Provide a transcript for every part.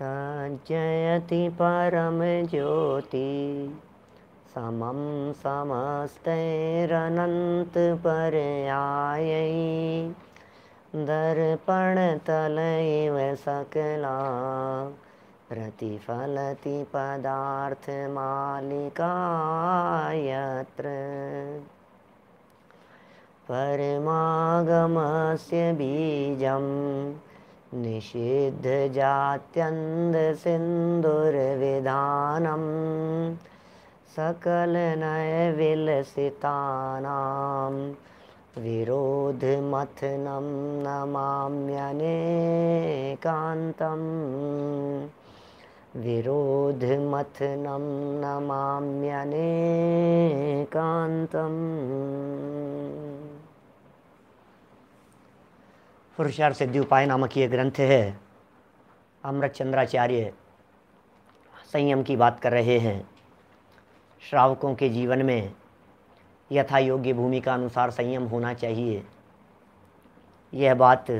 जयति परमज्योति समं समस्तैरनन्तपर्यायै दर्पणतलैव सकला प्रतिफलति पदार्थमालिकायत्र परमागमस्य बीजम् निषिद्धजात्यन्दसिन्दूरविधानं सकलनयविलसितानां विरोधमथनं नमाम्यनेकान्तम् विरोधमथनं नमाम्यनेकान्तम् पुरुषार सिद्धि उपाय नामक ये ग्रंथ है अमृत चंद्राचार्य संयम की बात कर रहे हैं श्रावकों के जीवन में यथा योग्य भूमिका अनुसार संयम होना चाहिए यह बात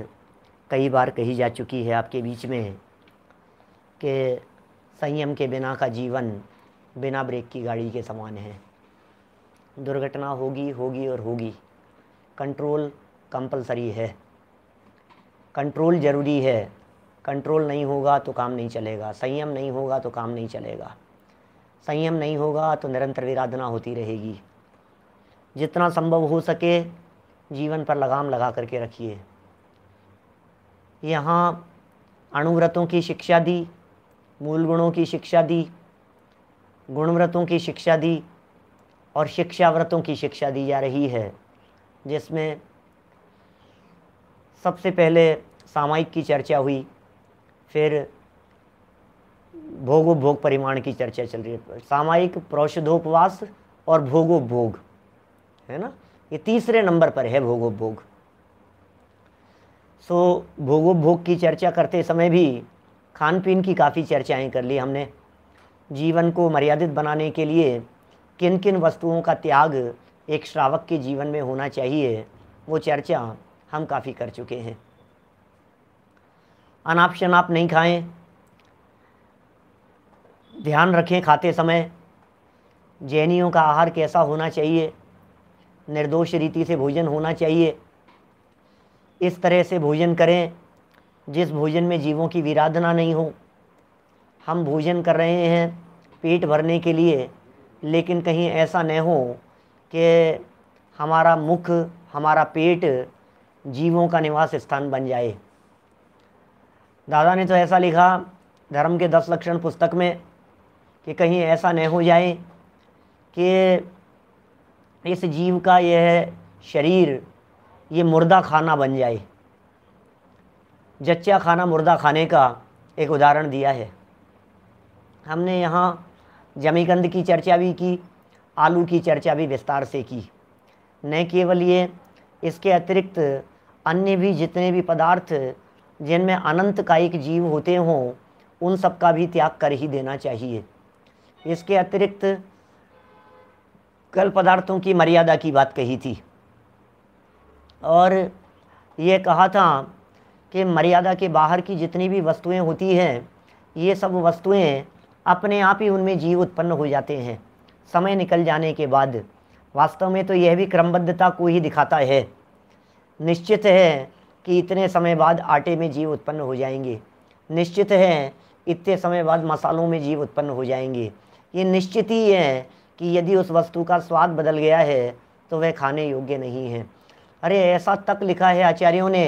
कई बार कही जा चुकी है आपके बीच में कि संयम के बिना का जीवन बिना ब्रेक की गाड़ी के समान है दुर्घटना होगी होगी और होगी कंट्रोल कंपलसरी है कंट्रोल ज़रूरी है कंट्रोल नहीं होगा तो काम नहीं चलेगा संयम नहीं होगा तो काम नहीं चलेगा संयम नहीं होगा तो निरंतर विराधना होती रहेगी जितना संभव हो सके जीवन पर लगाम लगा करके रखिए यहाँ अणुव्रतों की शिक्षा दी मूल गुणों की शिक्षा दी गुणव्रतों की शिक्षा दी और शिक्षा व्रतों की शिक्षा दी जा रही है जिसमें सबसे पहले सामायिक की चर्चा हुई फिर भोगोभोग परिमाण की चर्चा चल रही है सामायिक प्रौषधोपवास और भोगोभोग है ना ये तीसरे नंबर पर है भोगोभोग सो भोगोभोग की चर्चा करते समय भी खान पीन की काफ़ी चर्चाएं कर ली हमने जीवन को मर्यादित बनाने के लिए किन किन वस्तुओं का त्याग एक श्रावक के जीवन में होना चाहिए वो चर्चा हम काफ़ी कर चुके हैं अनाप शनाप नहीं खाएं ध्यान रखें खाते समय जैनियों का आहार कैसा होना चाहिए निर्दोष रीति से भोजन होना चाहिए इस तरह से भोजन करें जिस भोजन में जीवों की विराधना नहीं हो हम भोजन कर रहे हैं पेट भरने के लिए लेकिन कहीं ऐसा न हो कि हमारा मुख हमारा पेट जीवों का निवास स्थान बन जाए दादा ने तो ऐसा लिखा धर्म के दस लक्षण पुस्तक में कि कहीं ऐसा न हो जाए कि इस जीव का यह शरीर ये मुर्दा खाना बन जाए जच्चा खाना मुर्दा खाने का एक उदाहरण दिया है हमने यहाँ जमीकंद की चर्चा भी की आलू की चर्चा भी विस्तार से की न केवल ये इसके अतिरिक्त अन्य भी जितने भी पदार्थ जिनमें अनंत कायिक जीव होते हों उन सब का भी त्याग कर ही देना चाहिए इसके अतिरिक्त कल पदार्थों की मर्यादा की बात कही थी और ये कहा था कि मर्यादा के बाहर की जितनी भी वस्तुएं होती हैं ये सब वस्तुएं अपने आप ही उनमें जीव उत्पन्न हो जाते हैं समय निकल जाने के बाद वास्तव में तो यह भी क्रमबद्धता को ही दिखाता है निश्चित है कि इतने समय बाद आटे में जीव उत्पन्न हो जाएंगे निश्चित है इतने समय बाद मसालों में जीव उत्पन्न हो जाएंगे ये निश्चित ही है कि यदि उस वस्तु का स्वाद बदल गया है तो वह खाने योग्य नहीं है अरे ऐसा तक लिखा है आचार्यों ने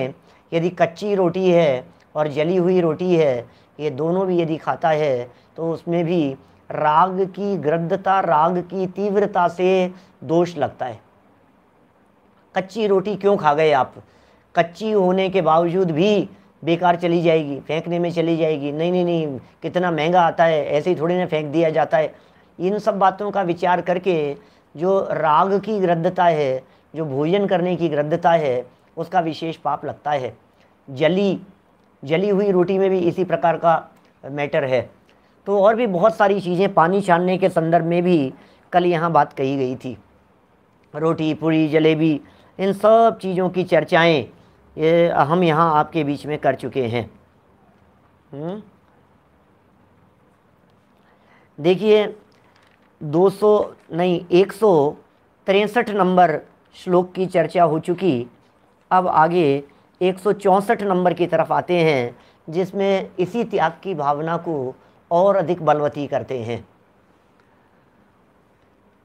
यदि कच्ची रोटी है और जली हुई रोटी है ये दोनों भी यदि खाता है तो उसमें भी राग की ग्रद्धता राग की तीव्रता से दोष लगता है कच्ची रोटी क्यों खा गए आप कच्ची होने के बावजूद भी बेकार चली जाएगी फेंकने में चली जाएगी नहीं नहीं नहीं कितना महंगा आता है ऐसे ही थोड़ी ना फेंक दिया जाता है इन सब बातों का विचार करके जो राग की ग्रद्धता है जो भोजन करने की ग्रद्धता है उसका विशेष पाप लगता है जली जली हुई रोटी में भी इसी प्रकार का मैटर है तो और भी बहुत सारी चीज़ें पानी छानने के संदर्भ में भी कल यहाँ बात कही गई थी रोटी पूरी जलेबी इन सब चीज़ों की चर्चाएं ये हम यहाँ आपके बीच में कर चुके हैं हम्म? देखिए 200 नहीं एक नंबर श्लोक की चर्चा हो चुकी अब आगे एक नंबर की तरफ आते हैं जिसमें इसी त्याग की भावना को और अधिक बलवती करते हैं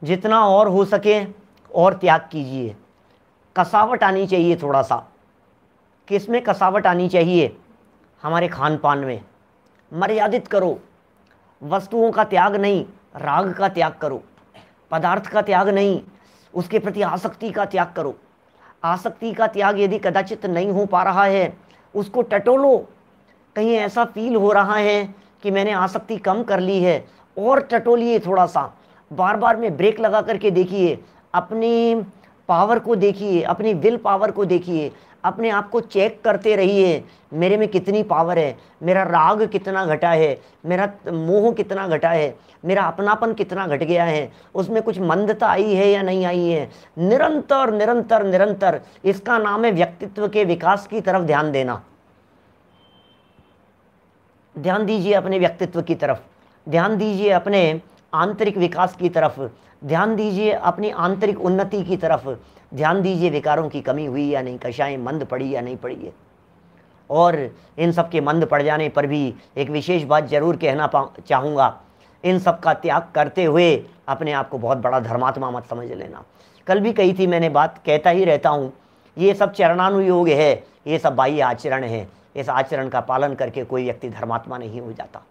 जितना और हो सके और त्याग कीजिए कसावट आनी चाहिए थोड़ा सा किस में कसावट आनी चाहिए हमारे खान पान में मर्यादित करो वस्तुओं का त्याग नहीं राग का त्याग करो पदार्थ का त्याग नहीं उसके प्रति आसक्ति का त्याग करो आसक्ति का त्याग यदि कदाचित नहीं हो पा रहा है उसको टटोलो कहीं ऐसा फील हो रहा है कि मैंने आसक्ति कम कर ली है और टटोलिए थोड़ा सा बार बार में ब्रेक लगा करके देखिए अपनी पावर को देखिए अपनी विल पावर को देखिए अपने आप को चेक करते रहिए मेरे में कितनी पावर है मेरा राग कितना घटा है मेरा मोह कितना घटा है मेरा अपनापन कितना घट गया है उसमें कुछ मंदता आई है या नहीं आई है निरंतर निरंतर निरंतर इसका नाम है व्यक्तित्व के विकास की तरफ ध्यान देना ध्यान दीजिए अपने व्यक्तित्व की तरफ ध्यान दीजिए अपने आंतरिक विकास की तरफ ध्यान दीजिए अपनी आंतरिक उन्नति की तरफ ध्यान दीजिए विकारों की कमी हुई या नहीं कशाएं मंद पड़ी या नहीं पड़ी है और इन सब के मंद पड़ जाने पर भी एक विशेष बात जरूर कहना चाहूँगा इन सब का त्याग करते हुए अपने आप को बहुत बड़ा धर्मात्मा मत समझ लेना कल भी कही थी मैंने बात कहता ही रहता हूँ ये सब चरणानुयोग है ये सब बाह्य आचरण है इस आचरण का पालन करके कोई व्यक्ति धर्मात्मा नहीं हो जाता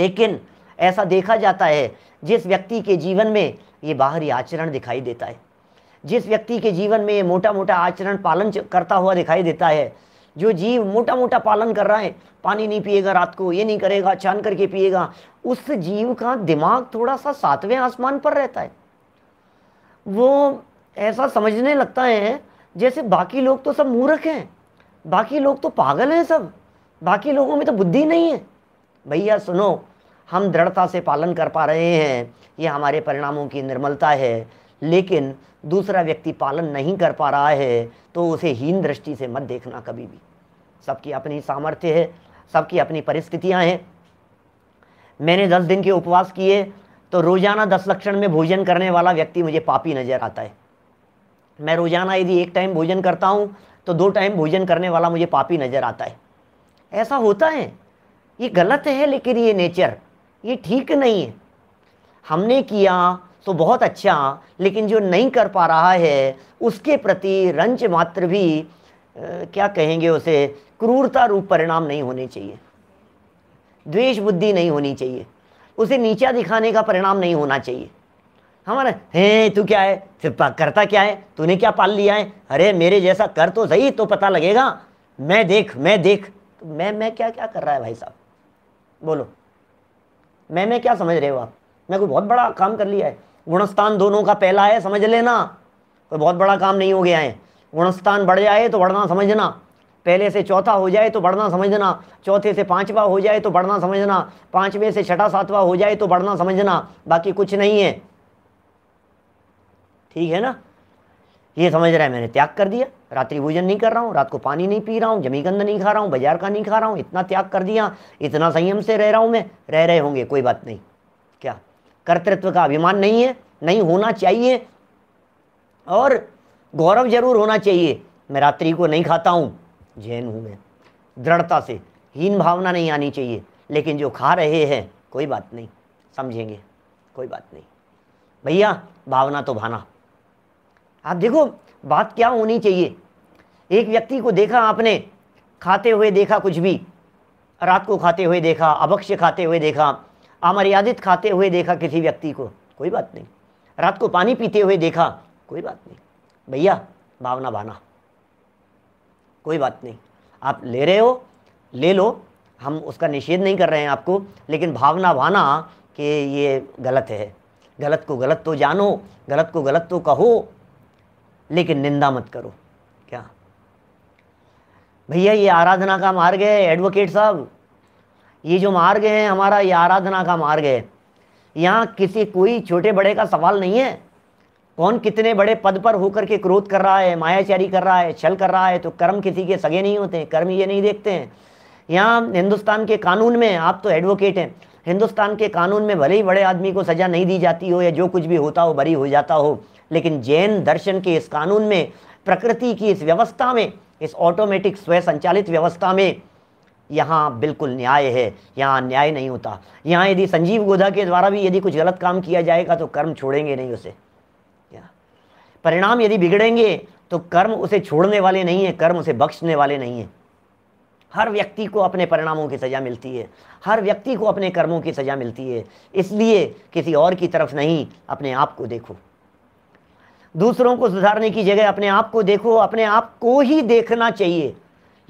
लेकिन ऐसा देखा जाता है जिस व्यक्ति के जीवन में ये बाहरी आचरण दिखाई देता है जिस व्यक्ति के जीवन में ये मोटा मोटा आचरण पालन करता हुआ दिखाई देता है जो जीव मोटा मोटा पालन कर रहा है पानी नहीं पिएगा रात को ये नहीं करेगा छान करके पिएगा उस जीव का दिमाग थोड़ा सा सातवें आसमान पर रहता है वो ऐसा समझने लगता है जैसे बाकी लोग तो सब मूर्ख हैं बाकी लोग तो पागल हैं सब बाकी लोगों में तो बुद्धि नहीं है भैया सुनो हम दृढ़ता से पालन कर पा रहे हैं ये हमारे परिणामों की निर्मलता है लेकिन दूसरा व्यक्ति पालन नहीं कर पा रहा है तो उसे हीन दृष्टि से मत देखना कभी भी सबकी अपनी सामर्थ्य है सबकी अपनी परिस्थितियां हैं मैंने दस दिन के उपवास किए तो रोज़ाना दस लक्षण में भोजन करने वाला व्यक्ति मुझे पापी नज़र आता है मैं रोज़ाना यदि एक टाइम भोजन करता हूँ तो दो टाइम भोजन करने वाला मुझे पापी नज़र आता है ऐसा होता है ये गलत है लेकिन ये नेचर ये ठीक नहीं है हमने किया तो बहुत अच्छा लेकिन जो नहीं कर पा रहा है उसके प्रति रंच मात्र भी आ, क्या कहेंगे उसे क्रूरता रूप परिणाम नहीं होने चाहिए द्वेष बुद्धि नहीं होनी चाहिए उसे नीचा दिखाने का परिणाम नहीं होना चाहिए हमारा है तू क्या है करता क्या है तूने क्या पाल लिया है अरे मेरे जैसा कर तो सही तो पता लगेगा मैं देख मैं देख तो मैं मैं क्या क्या कर रहा है भाई साहब बोलो मैं मैं क्या समझ रहे हो आप मैं कोई बहुत बड़ा काम कर लिया है गुणस्थान दोनों का पहला है समझ लेना कोई बहुत बड़ा काम नहीं हो गया है गुणस्थान बढ़ जाए तो बढ़ना समझना पहले से चौथा हो जाए तो बढ़ना समझना चौथे से पांचवा हो जाए तो बढ़ना समझना पांचवें से छठा सातवा हो जाए तो बढ़ना समझना बाकी कुछ नहीं है ठीक है ना ये समझ रहा है मैंने त्याग कर दिया रात्रि भोजन नहीं कर रहा हूँ रात को पानी नहीं पी रहा हूँ जमीगंध नहीं खा रहा हूँ बाजार का नहीं खा रहा हूँ इतना त्याग कर दिया इतना संयम से रह रहा हूँ मैं रह रहे होंगे कोई बात नहीं क्या कर्तृत्व का अभिमान नहीं है नहीं होना चाहिए और गौरव जरूर होना चाहिए मैं रात्रि को नहीं खाता हूँ जैन हूँ मैं दृढ़ता से हीन भावना नहीं आनी चाहिए लेकिन जो खा रहे हैं कोई बात नहीं समझेंगे कोई बात नहीं भैया भावना तो भाना आप देखो बात क्या होनी चाहिए एक व्यक्ति को देखा आपने खाते हुए देखा कुछ भी रात को खाते हुए देखा अभक्ष्य खाते हुए देखा अमर्यादित खाते हुए देखा किसी व्यक्ति को कोई बात नहीं रात को पानी पीते हुए देखा कोई बात नहीं भैया भावना भाना कोई बात नहीं आप ले रहे हो ले लो हम उसका निषेध नहीं कर रहे हैं आपको लेकिन भावना भाना कि ये गलत है गलत को गलत तो जानो गलत को गलत तो कहो लेकिन निंदा मत करो क्या भैया ये आराधना का मार्ग है एडवोकेट साहब ये जो मार्ग है हमारा ये आराधना का मार्ग है यहाँ किसी कोई छोटे बड़े का सवाल नहीं है कौन कितने बड़े पद पर होकर के क्रोध कर रहा है मायाचारी कर रहा है छल कर रहा है तो कर्म किसी के सगे नहीं होते कर्म ये नहीं देखते हैं यहाँ हिंदुस्तान के कानून में आप तो एडवोकेट हैं हिंदुस्तान के कानून में भले ही बड़े आदमी को सज़ा नहीं दी जाती हो या जो कुछ भी होता हो बरी हो जाता हो लेकिन जैन दर्शन के इस कानून में प्रकृति की इस व्यवस्था में इस ऑटोमेटिक स्वयं संचालित व्यवस्था में यहाँ बिल्कुल न्याय है यहाँ अन्याय नहीं होता यहाँ यदि संजीव गोधा के द्वारा भी यदि कुछ गलत काम किया जाएगा तो कर्म छोड़ेंगे नहीं उसे परिणाम यदि बिगड़ेंगे तो कर्म उसे छोड़ने वाले नहीं है कर्म उसे बख्शने वाले नहीं है हर व्यक्ति को अपने परिणामों की सज़ा मिलती है हर व्यक्ति को अपने कर्मों की सज़ा मिलती है इसलिए किसी और की तरफ नहीं अपने आप को देखो दूसरों को सुधारने की जगह अपने आप को देखो अपने आप को ही देखना चाहिए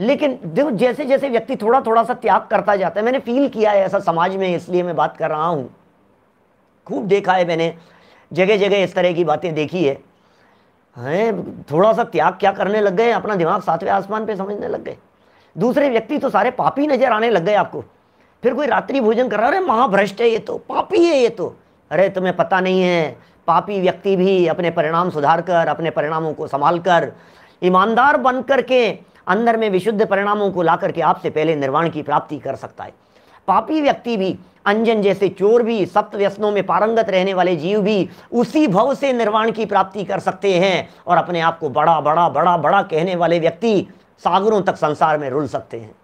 लेकिन देखो जैसे जैसे व्यक्ति थोड़ा थोड़ा सा त्याग करता जाता है मैंने फील किया है ऐसा समाज में इसलिए मैं बात कर रहा हूँ खूब देखा है मैंने जगह जगह इस तरह की बातें देखी है हैं थोड़ा सा त्याग क्या करने लग गए अपना दिमाग सातवें आसमान पे समझने लग गए दूसरे व्यक्ति तो सारे पापी नज़र आने लग गए आपको फिर कोई रात्रि भोजन कर रहा है अरे महाभ्रष्ट है ये तो पापी है ये तो अरे तुम्हें पता नहीं है पापी व्यक्ति भी अपने परिणाम सुधार कर अपने परिणामों को संभाल कर ईमानदार बन कर के अंदर में विशुद्ध परिणामों को ला करके आपसे पहले निर्वाण की प्राप्ति कर सकता है पापी व्यक्ति भी अंजन जैसे चोर भी सप्त व्यसनों में पारंगत रहने वाले जीव भी उसी भव से निर्वाण की प्राप्ति कर सकते हैं और अपने आप को बड़ा बड़ा बड़ा बड़ा कहने वाले व्यक्ति सागरों तक संसार में रुल सकते हैं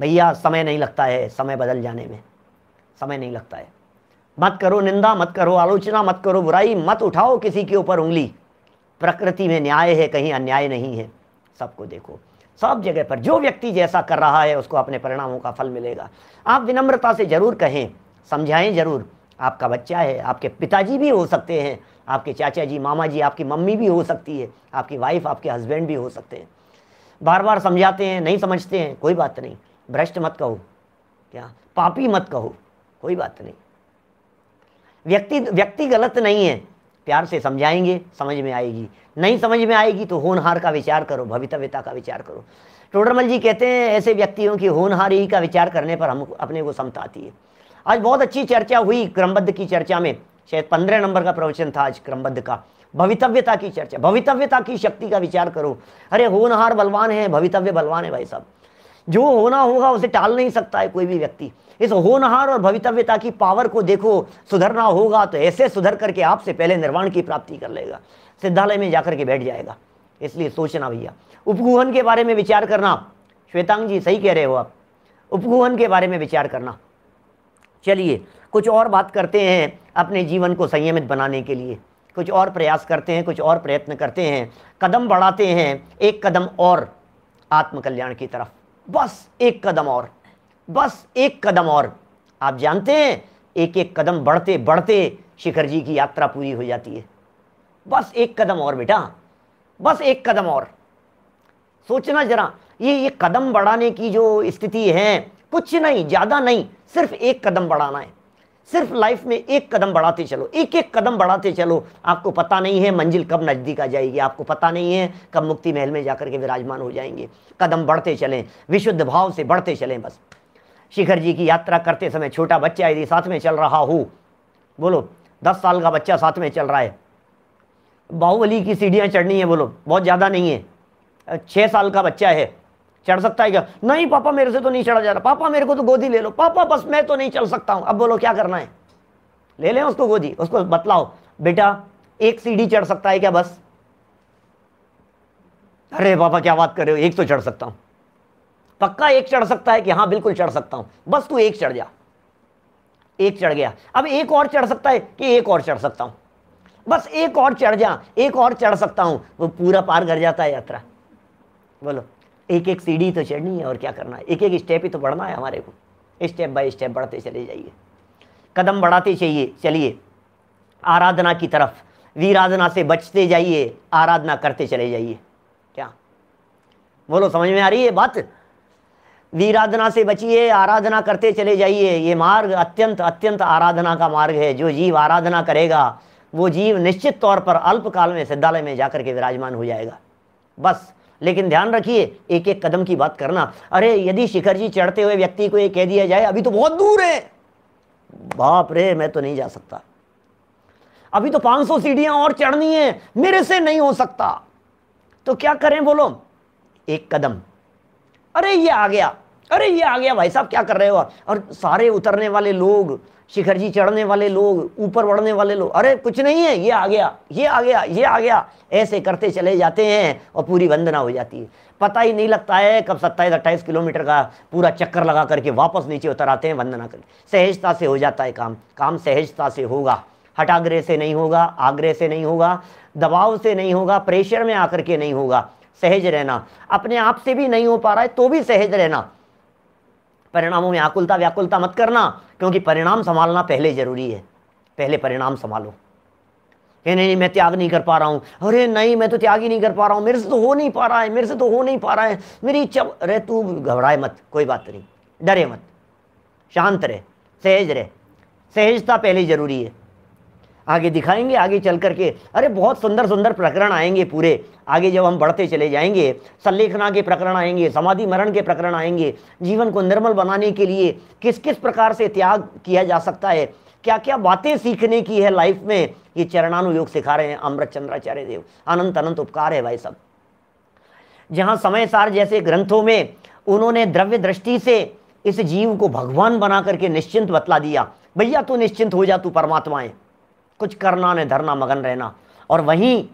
भैया समय नहीं लगता है समय बदल जाने में समय नहीं लगता है मत करो निंदा मत करो आलोचना मत करो बुराई मत उठाओ किसी के ऊपर उंगली प्रकृति में न्याय है कहीं अन्याय नहीं है सबको देखो सब जगह पर जो व्यक्ति जैसा कर रहा है उसको अपने परिणामों का फल मिलेगा आप विनम्रता से ज़रूर कहें समझाएं ज़रूर आपका बच्चा है आपके पिताजी भी हो सकते हैं आपके चाचा जी मामा जी आपकी मम्मी भी हो सकती है आपकी वाइफ आपके हस्बैंड भी हो सकते हैं बार बार समझाते हैं नहीं समझते हैं कोई बात नहीं भ्रष्ट मत कहो क्या पापी मत कहो कोई बात नहीं व्यक्ति व्यक्ति गलत नहीं है प्यार से समझाएंगे समझ में आएगी नहीं समझ में आएगी तो होनहार का विचार करो भवितव्यता का विचार करो टोडरमल जी कहते हैं ऐसे व्यक्तियों की होनहार ही का विचार करने पर हम अपने को समता आती है आज बहुत अच्छी चर्चा हुई क्रमबद्ध की चर्चा में शायद पंद्रह नंबर का प्रवचन था आज क्रमबद्ध का भवितव्यता की चर्चा भवितव्यता की शक्ति का विचार करो अरे होनहार बलवान है भवितव्य बलवान है भाई साहब जो होना होगा उसे टाल नहीं सकता है कोई भी व्यक्ति इस होनहार और भवितव्यता की पावर को देखो सुधरना होगा तो ऐसे सुधर करके आपसे पहले निर्वाण की प्राप्ति कर लेगा सिद्धालय में जाकर के बैठ जाएगा इसलिए सोचना भैया उपगुहन के बारे में विचार करना श्वेतांग जी सही कह रहे हो आप उपगुहन के बारे में विचार करना चलिए कुछ और बात करते हैं अपने जीवन को संयमित बनाने के लिए कुछ और प्रयास करते हैं कुछ और प्रयत्न करते हैं कदम बढ़ाते हैं एक कदम और आत्मकल्याण की तरफ बस एक कदम और बस एक कदम और आप जानते हैं एक एक कदम बढ़ते बढ़ते शिखर जी की यात्रा पूरी हो जाती है बस एक कदम और बेटा बस एक कदम और सोचना जरा ये ये कदम बढ़ाने की जो स्थिति है कुछ नहीं ज़्यादा नहीं सिर्फ एक कदम बढ़ाना है सिर्फ लाइफ में एक कदम बढ़ाते चलो एक एक कदम बढ़ाते चलो आपको पता नहीं है मंजिल कब नज़दीक आ जाएगी आपको पता नहीं है कब मुक्ति महल में जाकर के विराजमान हो जाएंगे कदम बढ़ते चलें विशुद्ध भाव से बढ़ते चलें बस शिखर जी की यात्रा करते समय छोटा बच्चा यदि साथ में चल रहा हो बोलो दस साल का बच्चा साथ में चल रहा है बाहुबली की सीढ़ियाँ चढ़नी है बोलो बहुत ज़्यादा नहीं है छः साल का बच्चा है चढ़ सकता है क्या नहीं पापा मेरे से तो नहीं चढ़ा जा रहा पापा मेरे को तो गोदी ले लो पापा बस मैं तो नहीं चल सकता हूं अब बोलो क्या करना है ले लें उसको गोदी उसको बतलाओ बेटा एक सीढ़ी चढ़ सकता है क्या बस अरे पापा क्या बात कर रहे हो एक तो चढ़ सकता हूं पक्का एक चढ़ सकता है कि हाँ बिल्कुल चढ़ सकता हूं बस तू एक चढ़ जा एक चढ़ गया अब एक और चढ़ सकता है कि एक और चढ़ सकता हूं बस एक और चढ़ जा एक और चढ़ सकता हूं वो पूरा पार कर जाता है यात्रा बोलो एक एक सीढ़ी तो चढ़नी है और क्या करना है एक एक स्टेप ही तो बढ़ना है हमारे को स्टेप बाय स्टेप बढ़ते चले जाइए कदम बढ़ाते चाहिए चलिए आराधना की तरफ वीराधना से बचते जाइए आराधना करते चले जाइए क्या बोलो समझ में आ रही है बात वीराधना से बचिए आराधना करते चले जाइए ये मार्ग अत्यंत अत्यंत आराधना का मार्ग है जो जीव आराधना करेगा वो जीव निश्चित तौर पर अल्पकाल में सिद्धालय में जाकर के विराजमान हो जाएगा बस लेकिन ध्यान रखिए एक एक कदम की बात करना अरे यदि शिखर जी चढ़ते हुए व्यक्ति को ये कह दिया जाए अभी तो बहुत दूर है बाप रे मैं तो नहीं जा सकता अभी तो 500 सौ सीढ़ियां और चढ़नी है मेरे से नहीं हो सकता तो क्या करें बोलो एक कदम अरे ये आ गया अरे ये आ गया भाई साहब क्या कर रहे हो और सारे उतरने वाले लोग शिखर जी चढ़ने वाले लोग ऊपर बढ़ने वाले लोग अरे कुछ नहीं है ये आ गया ये आ गया ये आ गया ऐसे करते चले जाते हैं और पूरी वंदना हो जाती है पता ही नहीं लगता है कब सत्ताईस अट्ठाईस किलोमीटर का पूरा चक्कर लगा करके वापस नीचे उतर आते हैं वंदना कर सहजता से हो जाता है काम काम सहजता से होगा हटाग्रह से नहीं होगा आग्रह से नहीं होगा दबाव से नहीं होगा प्रेशर में आकर के नहीं होगा सहज रहना अपने आप से भी नहीं हो पा रहा है तो भी सहज रहना परिणामों में आकुलता व्याकुलता मत करना क्योंकि परिणाम संभालना पहले ज़रूरी है पहले परिणाम संभालो कि नहीं मैं त्याग नहीं कर पा रहा हूँ अरे नहीं मैं तो त्याग ही नहीं कर पा रहा हूँ मेरे से तो हो नहीं पा रहा है मेरे से तो हो नहीं पा रहा है मेरी इच्छा अरे तू घबराए मत कोई बात नहीं डरे मत शांत रहे सहज रहे सहजता पहले ज़रूरी है आगे दिखाएंगे आगे चल करके अरे बहुत सुंदर सुंदर प्रकरण आएंगे पूरे आगे जब हम बढ़ते चले जाएंगे संलेखना के प्रकरण आएंगे समाधि मरण के प्रकरण आएंगे जीवन को निर्मल बनाने के लिए किस किस प्रकार से त्याग किया जा सकता है क्या क्या बातें सीखने की है लाइफ में ये चरणानुयोग सिखा रहे हैं अमृत चंद्राचार्य देव अनंत अनंत उपकार है भाई सब जहाँ समय सार जैसे ग्रंथों में उन्होंने द्रव्य दृष्टि से इस जीव को भगवान बना करके निश्चिंत बतला दिया भैया तू निश्चिंत हो जा तू परमात्मा है कुछ करना नहीं धरना मगन रहना और वहीं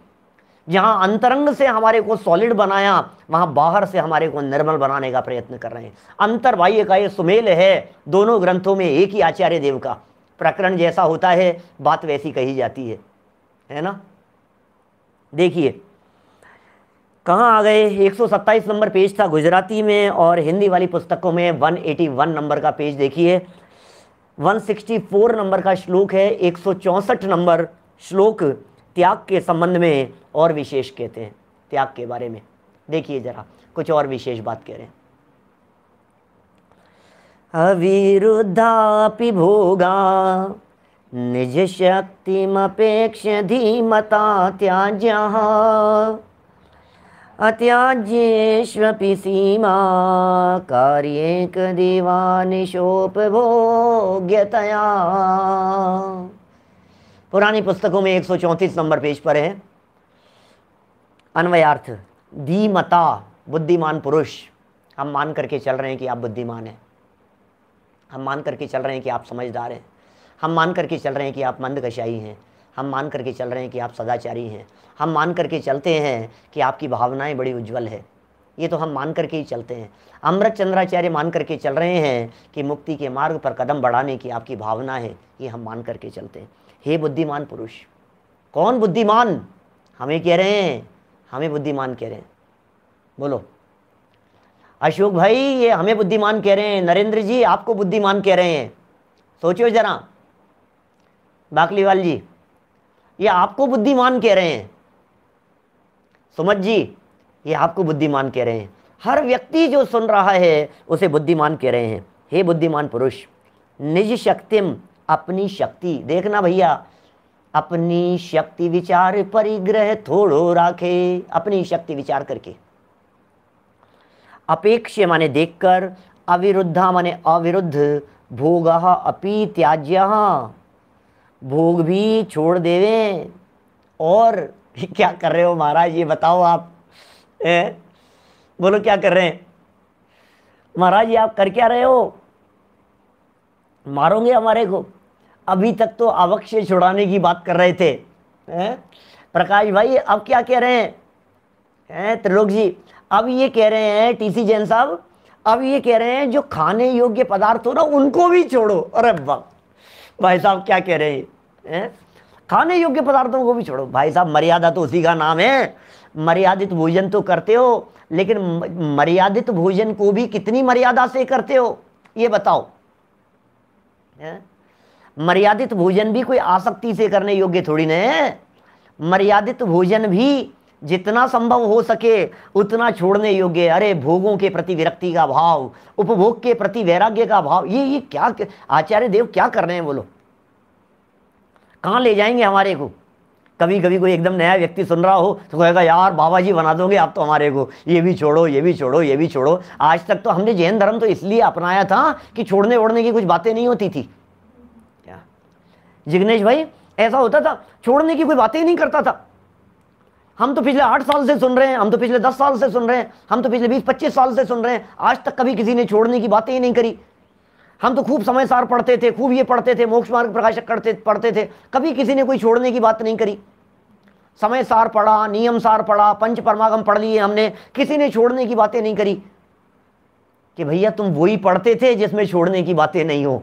जहाँ अंतरंग से हमारे को सॉलिड बनाया वहाँ बाहर से हमारे को निर्मल बनाने का प्रयत्न कर रहे हैं अंतर बाह्य का ये सुमेल है दोनों ग्रंथों में एक ही आचार्य देव का प्रकरण जैसा होता है बात वैसी कही जाती है है ना देखिए कहाँ आ गए एक नंबर पेज था गुजराती में और हिंदी वाली पुस्तकों में 181 नंबर का पेज देखिए 164 नंबर का श्लोक है एक नंबर श्लोक त्याग के संबंध में और विशेष कहते हैं त्याग के बारे में देखिए जरा कुछ और विशेष बात कह रहे हैं अविरुद्धापि भोगा निज शक्तिमपेक्ष धीमता त्याज्या अत्याज्येष्वपि सीमा कार्येकदेवा निशोपभोग्यतया पुरानी पुस्तकों में 134 नंबर पेज पर है अन्वयार्थ धीमता बुद्धिमान पुरुष हम मान करके चल रहे हैं कि आप बुद्धिमान हैं हम मान करके चल रहे हैं कि आप समझदार हैं हम मान करके चल रहे हैं कि आप मंदकशाही हैं हम मान करके चल रहे हैं कि आप सदाचारी हैं हम मान करके चलते हैं कि आपकी भावनाएं बड़ी उज्जवल है ये तो हम मान करके ही चलते हैं अमृत चंद्राचार्य मान करके चल रहे हैं कि मुक्ति के मार्ग पर कदम बढ़ाने की आपकी भावना है ये हम मान करके चलते हैं हे बुद्धिमान पुरुष कौन बुद्धिमान हमें कह रहे हैं हमें बुद्धिमान कह रहे हैं बोलो अशोक भाई ये हमें बुद्धिमान कह रहे हैं नरेंद्र जी आपको बुद्धिमान कह रहे हैं सोचो जरा बाकलीवाल जी ये आपको बुद्धिमान कह रहे हैं सुमत जी ये आपको बुद्धिमान कह रहे हैं हर व्यक्ति जो सुन रहा है उसे बुद्धिमान कह रहे हैं हे बुद्धिमान पुरुष निज शक्तिम अपनी शक्ति देखना भैया अपनी शक्ति विचार परिग्रह थोड़ो राखे अपनी शक्ति विचार करके अपेक्ष माने देखकर अविरुद्धा माने अविरुद्ध भोग अपी त्याज्य भोग भी छोड़ देवे और क्या कर रहे हो महाराज ये बताओ आप ए? बोलो क्या कर रहे हैं महाराज ये आप कर क्या रहे हो मारोगे हमारे को अभी तक तो अवक्ष छुड़ाने की बात कर रहे थे ए? प्रकाश भाई अब क्या कह रहे हैं त्रिलोक जी अब ये कह रहे हैं टीसी जैन साहब अब ये कह रहे हैं जो खाने योग्य पदार्थ हो ना उनको भी छोड़ो अरे वाह भाई साहब क्या कह रहे हैं खाने योग्य पदार्थों को भी छोड़ो भाई साहब मर्यादा तो उसी का नाम है मर्यादित भोजन तो करते हो लेकिन मर्यादित भोजन को भी कितनी मर्यादा से करते हो ये बताओ मर्यादित भोजन भी कोई आसक्ति से करने योग्य थोड़ी ना है मर्यादित भोजन भी जितना संभव हो सके उतना छोड़ने योग्य अरे भोगों के प्रति विरक्ति का भाव उपभोग के प्रति वैराग्य का भाव ये ये क्या आचार्य देव क्या कर रहे हैं बोलो कहाँ ले जाएंगे हमारे को कभी कभी कोई एकदम नया व्यक्ति सुन रहा हो तो कहेगा यार बाबा जी बना दोगे आप तो हमारे को ये भी छोड़ो ये भी छोड़ो ये भी छोड़ो आज तक तो हमने जैन धर्म तो इसलिए अपनाया था कि छोड़ने ओढ़ने की कुछ बातें नहीं होती थी क्या जिग्नेश भाई ऐसा होता था छोड़ने की कोई बातें ही नहीं करता था हम तो पिछले आठ साल से सुन रहे हैं हम तो पिछले दस साल से सुन रहे हैं हम तो पिछले बीस पच्चीस साल से सुन रहे हैं आज तक कभी किसी ने छोड़ने की बातें ही नहीं करी हम तो खूब समय सार पढ़ते थे खूब ये पढ़ते थे मोक्ष मार्ग प्रकाशक करते पढ़ते थे कभी किसी ने कोई छोड़ने की बात नहीं करी समय सार पढ़ा नियम सार पढ़ा पंच परमागम पढ़ लिए हमने किसी ने छोड़ने की बातें नहीं करी कि भैया तुम वही पढ़ते थे जिसमें छोड़ने की बातें नहीं हो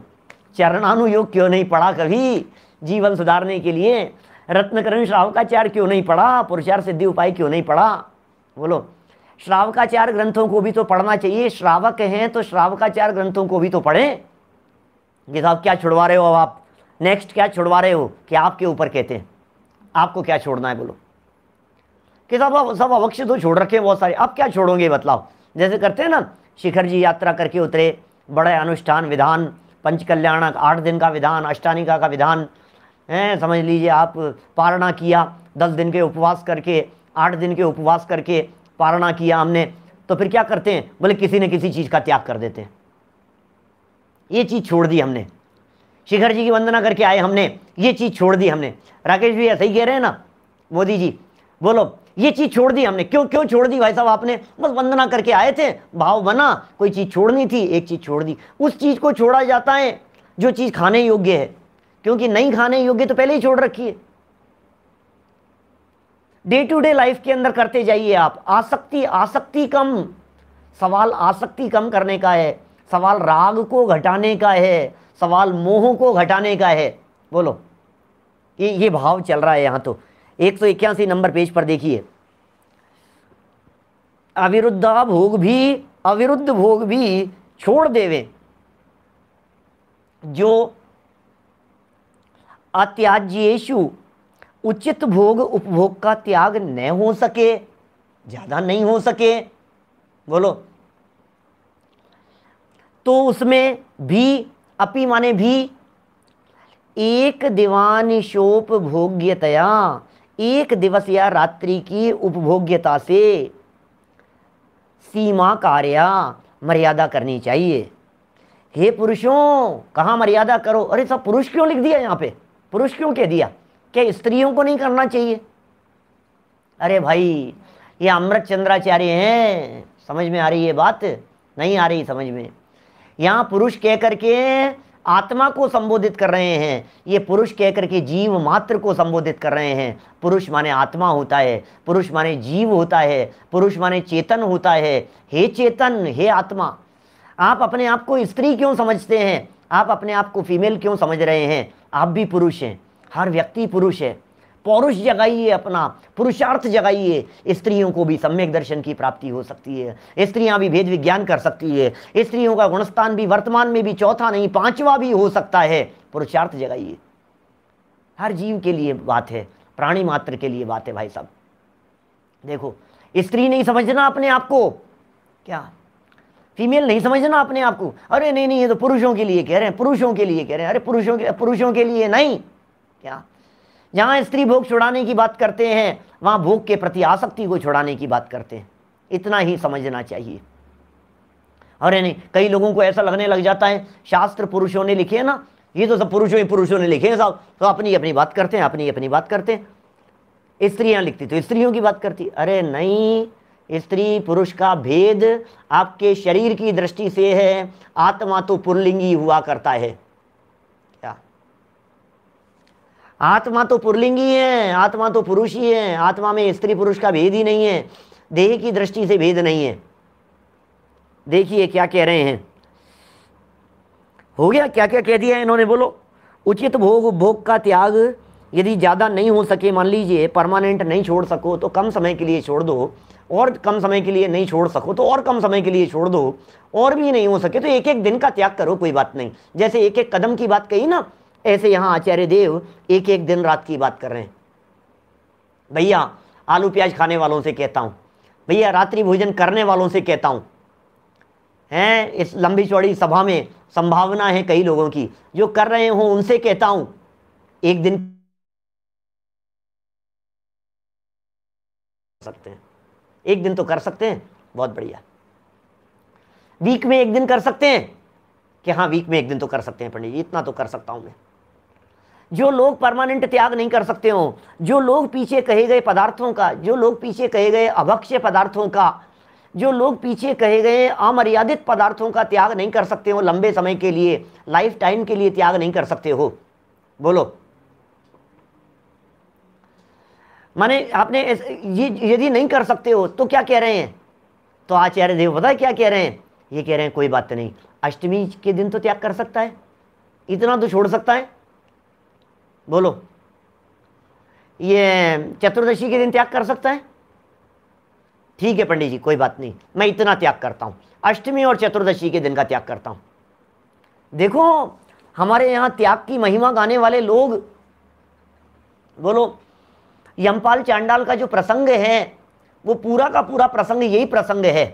चरणानुयोग क्यों नहीं पढ़ा कभी जीवन सुधारने के लिए रत्नकरण श्रावकाचार्य क्यों नहीं पढ़ा पुरुषार्थ सिद्धि उपाय क्यों नहीं पढ़ा बोलो श्रावकाचार ग्रंथों को भी तो पढ़ना चाहिए श्रावक हैं तो श्रावकाचार ग्रंथों को भी तो पढ़ें कि साहब क्या छुड़वा रहे हो अब आप नेक्स्ट क्या छुड़वा रहे हो कि आपके ऊपर कहते हैं आपको क्या छोड़ना है बोलो कि साहब आप सब अवक्ष तो छोड़ रखे हैं बहुत सारे आप क्या छोड़ोगे बतलाओ जैसे करते हैं ना शिखर जी यात्रा करके उतरे बड़े अनुष्ठान विधान पंचकल्याणक आठ दिन का विधान अष्टानिका का विधान हैं समझ लीजिए आप पारणा किया दस दिन के उपवास करके आठ दिन के उपवास करके पारणा किया हमने तो फिर क्या करते हैं बोले किसी न किसी चीज़ का त्याग कर देते हैं ये चीज़ छोड़ दी हमने शिखर जी की वंदना करके आए हमने ये चीज़ छोड़ दी हमने राकेश भी ऐसे ही कह रहे हैं ना मोदी जी बोलो ये चीज़ छोड़ दी हमने क्यों क्यों छोड़ दी भाई साहब आपने बस वंदना करके आए थे भाव बना कोई चीज़ छोड़नी थी एक चीज़ छोड़ दी उस चीज़ को छोड़ा जाता है जो चीज़ खाने योग्य है क्योंकि नहीं खाने योग्य तो पहले ही छोड़ रखी है डे टू डे लाइफ के अंदर करते जाइए आप आसक्ति आसक्ति कम सवाल आसक्ति कम करने का है सवाल राग को घटाने का है सवाल मोह को घटाने का है बोलो ये ये भाव चल रहा है यहाँ तो एक सौ इक्यासी नंबर पेज पर देखिए अविरुद्धा भोग भी अविरुद्ध भोग भी छोड़ देवे जो अत्याज्येशु उचित भोग उपभोग का त्याग न हो सके ज़्यादा नहीं हो सके बोलो तो उसमें भी अपी माने भी एक दिवान शोप भोग्यतया एक दिवस या रात्रि की उपभोग्यता से सीमा कार्या मर्यादा करनी चाहिए हे पुरुषों कहाँ मर्यादा करो अरे सब पुरुष क्यों लिख दिया यहाँ पे पुरुष क्यों कह दिया क्या स्त्रियों को नहीं करना चाहिए अरे भाई ये अमृत चंद्राचार्य हैं समझ में आ रही है बात नहीं आ रही समझ में यहाँ पुरुष कह करके आत्मा को संबोधित कर रहे हैं ये पुरुष कह के जीव मात्र को संबोधित कर रहे हैं पुरुष माने आत्मा होता है पुरुष माने जीव होता है पुरुष माने चेतन होता है हे चेतन हे आत्मा आप अपने आप को स्त्री क्यों समझते हैं आप अपने आप को फीमेल क्यों समझ रहे हैं आप भी पुरुष हैं हर व्यक्ति पुरुष है पौरुष जगाइए अपना पुरुषार्थ जगाइए स्त्रियों को भी सम्यक दर्शन की प्राप्ति हो सकती है स्त्रियां भी भेद विज्ञान कर सकती है स्त्रियों का गुणस्थान भी वर्तमान में भी चौथा नहीं पांचवा भी हो सकता है पुरुषार्थ जगाइए हर जीव के लिए बात है प्राणी मात्र के लिए बात है भाई साहब देखो स्त्री नहीं समझना अपने आप को क्या फीमेल नहीं समझना अपने आप को अरे नहीं नहीं ये तो पुरुषों के लिए कह रहे हैं पुरुषों के लिए कह रहे हैं अरे पुरुषों के पुरुषों के लिए नहीं क्या जहाँ स्त्री भोग छुड़ाने की बात करते हैं वहाँ भोग के प्रति आसक्ति को छुड़ाने की बात करते हैं इतना ही समझना चाहिए अरे नहीं कई लोगों को ऐसा लगने लग जाता है शास्त्र पुरुषों ने लिखे ना ये तो सब पुरुषों ही पुरुषों ने लिखे हैं साहब तो अपनी अपनी बात करते हैं अपनी अपनी बात करते हैं स्त्रियां लिखती तो स्त्रियों की बात करती अरे नहीं स्त्री पुरुष का भेद आपके शरीर की दृष्टि से है आत्मा तो पुरलिंगी हुआ करता है आत्मा तो पुरलिंगी है आत्मा तो पुरुष ही है आत्मा में स्त्री पुरुष का भेद ही नहीं है देह की दृष्टि से भेद नहीं है देखिए क्या कह रहे हैं हो गया क्या क्या कह दिया इन्होंने बोलो उचित भोग भोग का त्याग यदि ज़्यादा नहीं हो सके मान लीजिए परमानेंट नहीं छोड़ सको तो कम समय के लिए छोड़ दो और कम समय के लिए नहीं छोड़ सको तो और कम समय के लिए छोड़ दो और भी नहीं हो सके तो एक एक दिन का त्याग करो कोई बात नहीं जैसे एक एक कदम की बात कही ना ऐसे यहाँ आचार्य देव एक एक दिन रात की बात कर रहे हैं भैया आलू प्याज खाने वालों से कहता हूँ भैया रात्रि भोजन करने वालों से कहता हूँ हैं इस लंबी चौड़ी सभा में संभावना है कई लोगों की जो कर रहे हों उनसे कहता हूँ एक दिन सकते हैं एक दिन तो कर सकते हैं बहुत बढ़िया वीक में एक दिन कर सकते हैं कि हाँ वीक में एक दिन तो कर सकते हैं पंडित जी इतना तो कर सकता हूं मैं जो लोग परमानेंट त्याग नहीं कर सकते हो जो लोग पीछे कहे गए पदार्थों का जो लोग पीछे कहे गए अभक्ष्य पदार्थों का जो लोग पीछे कहे गए अमर्यादित पदार्थों का त्याग नहीं कर सकते हो लंबे समय के लिए लाइफ टाइम के लिए त्याग नहीं कर सकते हो बोलो माने आपने ये यदि नहीं कर सकते हो तो क्या कह रहे हैं तो आचार्य देव पता है क्या कह रहे हैं ये कह रहे हैं कोई बात नहीं अष्टमी के दिन तो त्याग कर सकता है इतना तो छोड़ सकता है बोलो ये चतुर्दशी के दिन त्याग कर सकता है ठीक है पंडित जी कोई बात नहीं मैं इतना त्याग करता हूं अष्टमी और चतुर्दशी के दिन का त्याग करता हूं देखो हमारे यहां त्याग की महिमा गाने वाले लोग बोलो यमपाल चांडाल का जो प्रसंग है वो पूरा का पूरा प्रसंग यही प्रसंग है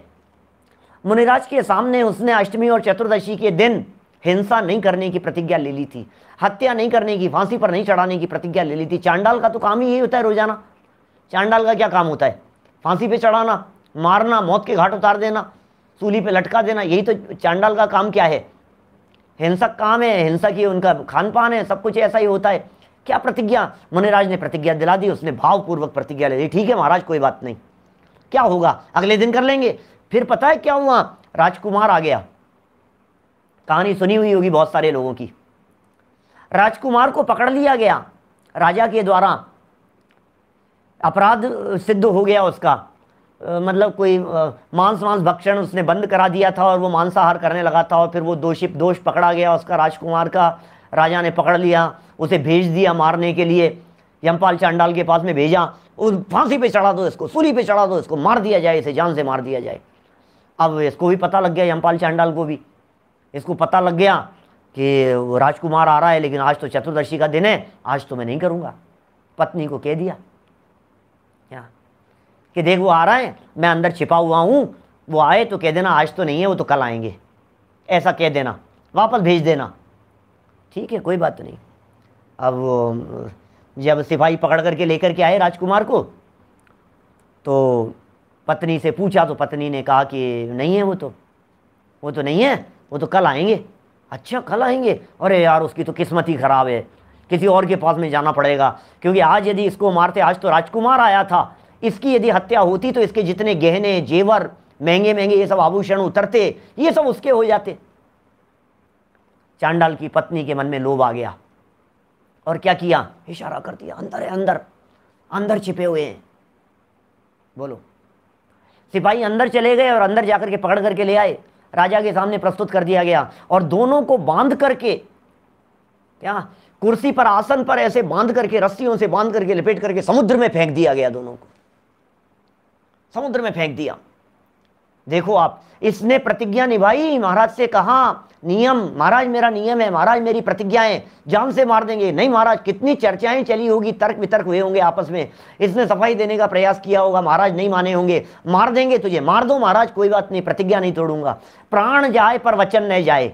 मुनिराज के सामने उसने अष्टमी और चतुर्दशी के दिन हिंसा नहीं करने की प्रतिज्ञा ले ली थी हत्या नहीं करने की फांसी पर नहीं चढ़ाने की प्रतिज्ञा ले ली थी चांडाल का तो काम ही यही होता है रोजाना चांडाल का क्या काम होता है फांसी पे चढ़ाना मारना मौत के घाट उतार देना सूली पे लटका देना यही तो चांडाल का काम क्या है हिंसक काम है हिंसक ही उनका खान पान है सब कुछ ऐसा ही होता है क्या प्रतिज्ञा मुनिराज ने प्रतिज्ञा दिला दी उसने भावपूर्वक प्रतिज्ञा ले ली ठीक है महाराज कोई बात नहीं क्या होगा अगले दिन कर लेंगे फिर पता है क्या हुआ राजकुमार आ गया कहानी सुनी हुई होगी बहुत सारे लोगों की राजकुमार को पकड़ लिया गया राजा के द्वारा अपराध सिद्ध हो गया उसका मतलब कोई मांस मांस भक्षण उसने बंद करा दिया था और वो मांसाहार करने लगा था और फिर वो दोषी दोष पकड़ा गया उसका राजकुमार का राजा ने पकड़ लिया उसे भेज दिया मारने के लिए यमपाल चांडाल के पास में भेजा उस फांसी पे चढ़ा दो इसको सूली पे चढ़ा दो इसको मार दिया जाए इसे जान से मार दिया जाए अब इसको भी पता लग गया यमपाल चांडाल को भी इसको पता लग गया कि राजकुमार आ रहा है लेकिन आज तो चतुर्दशी का दिन है आज तो मैं नहीं करूँगा पत्नी को कह दिया क्या कि देख वो आ रहा है मैं अंदर छिपा हुआ हूँ वो आए तो कह देना आज तो नहीं है वो तो कल आएंगे ऐसा कह देना वापस भेज देना ठीक है कोई बात नहीं अब जब सिपाही पकड़ करके लेकर के आए राजकुमार को तो पत्नी से पूछा तो पत्नी ने कहा कि नहीं है वो तो वो तो नहीं है वो तो कल आएंगे अच्छा कल आएंगे अरे यार उसकी तो किस्मत ही ख़राब है किसी और के पास में जाना पड़ेगा क्योंकि आज यदि इसको मारते आज तो राजकुमार आया था इसकी यदि हत्या होती तो इसके जितने गहने जेवर महंगे महंगे ये सब आभूषण उतरते ये सब उसके हो जाते चांडाल की पत्नी के मन में लोभ आ गया और क्या किया इशारा कर दिया अंदर है अंदर अंदर छिपे हुए हैं बोलो सिपाही अंदर चले गए और अंदर जाकर के पकड़ करके ले आए राजा के सामने प्रस्तुत कर दिया गया और दोनों को बांध करके क्या कुर्सी पर आसन पर ऐसे बांध करके रस्सियों से बांध करके लपेट करके समुद्र में फेंक दिया गया दोनों को समुद्र में फेंक दिया देखो आप इसने प्रतिज्ञा निभाई महाराज से कहा नियम महाराज मेरा नियम है महाराज मेरी प्रतिज्ञाएं जाम से मार देंगे नहीं महाराज कितनी चर्चाएं चली होगी तर्क वितर्क हुए होंगे आपस में इसने सफाई देने का प्रयास किया होगा महाराज नहीं माने होंगे मार देंगे तुझे मार दो महाराज कोई बात नहीं प्रतिज्ञा नहीं तोड़ूंगा प्राण जाए पर वचन न जाए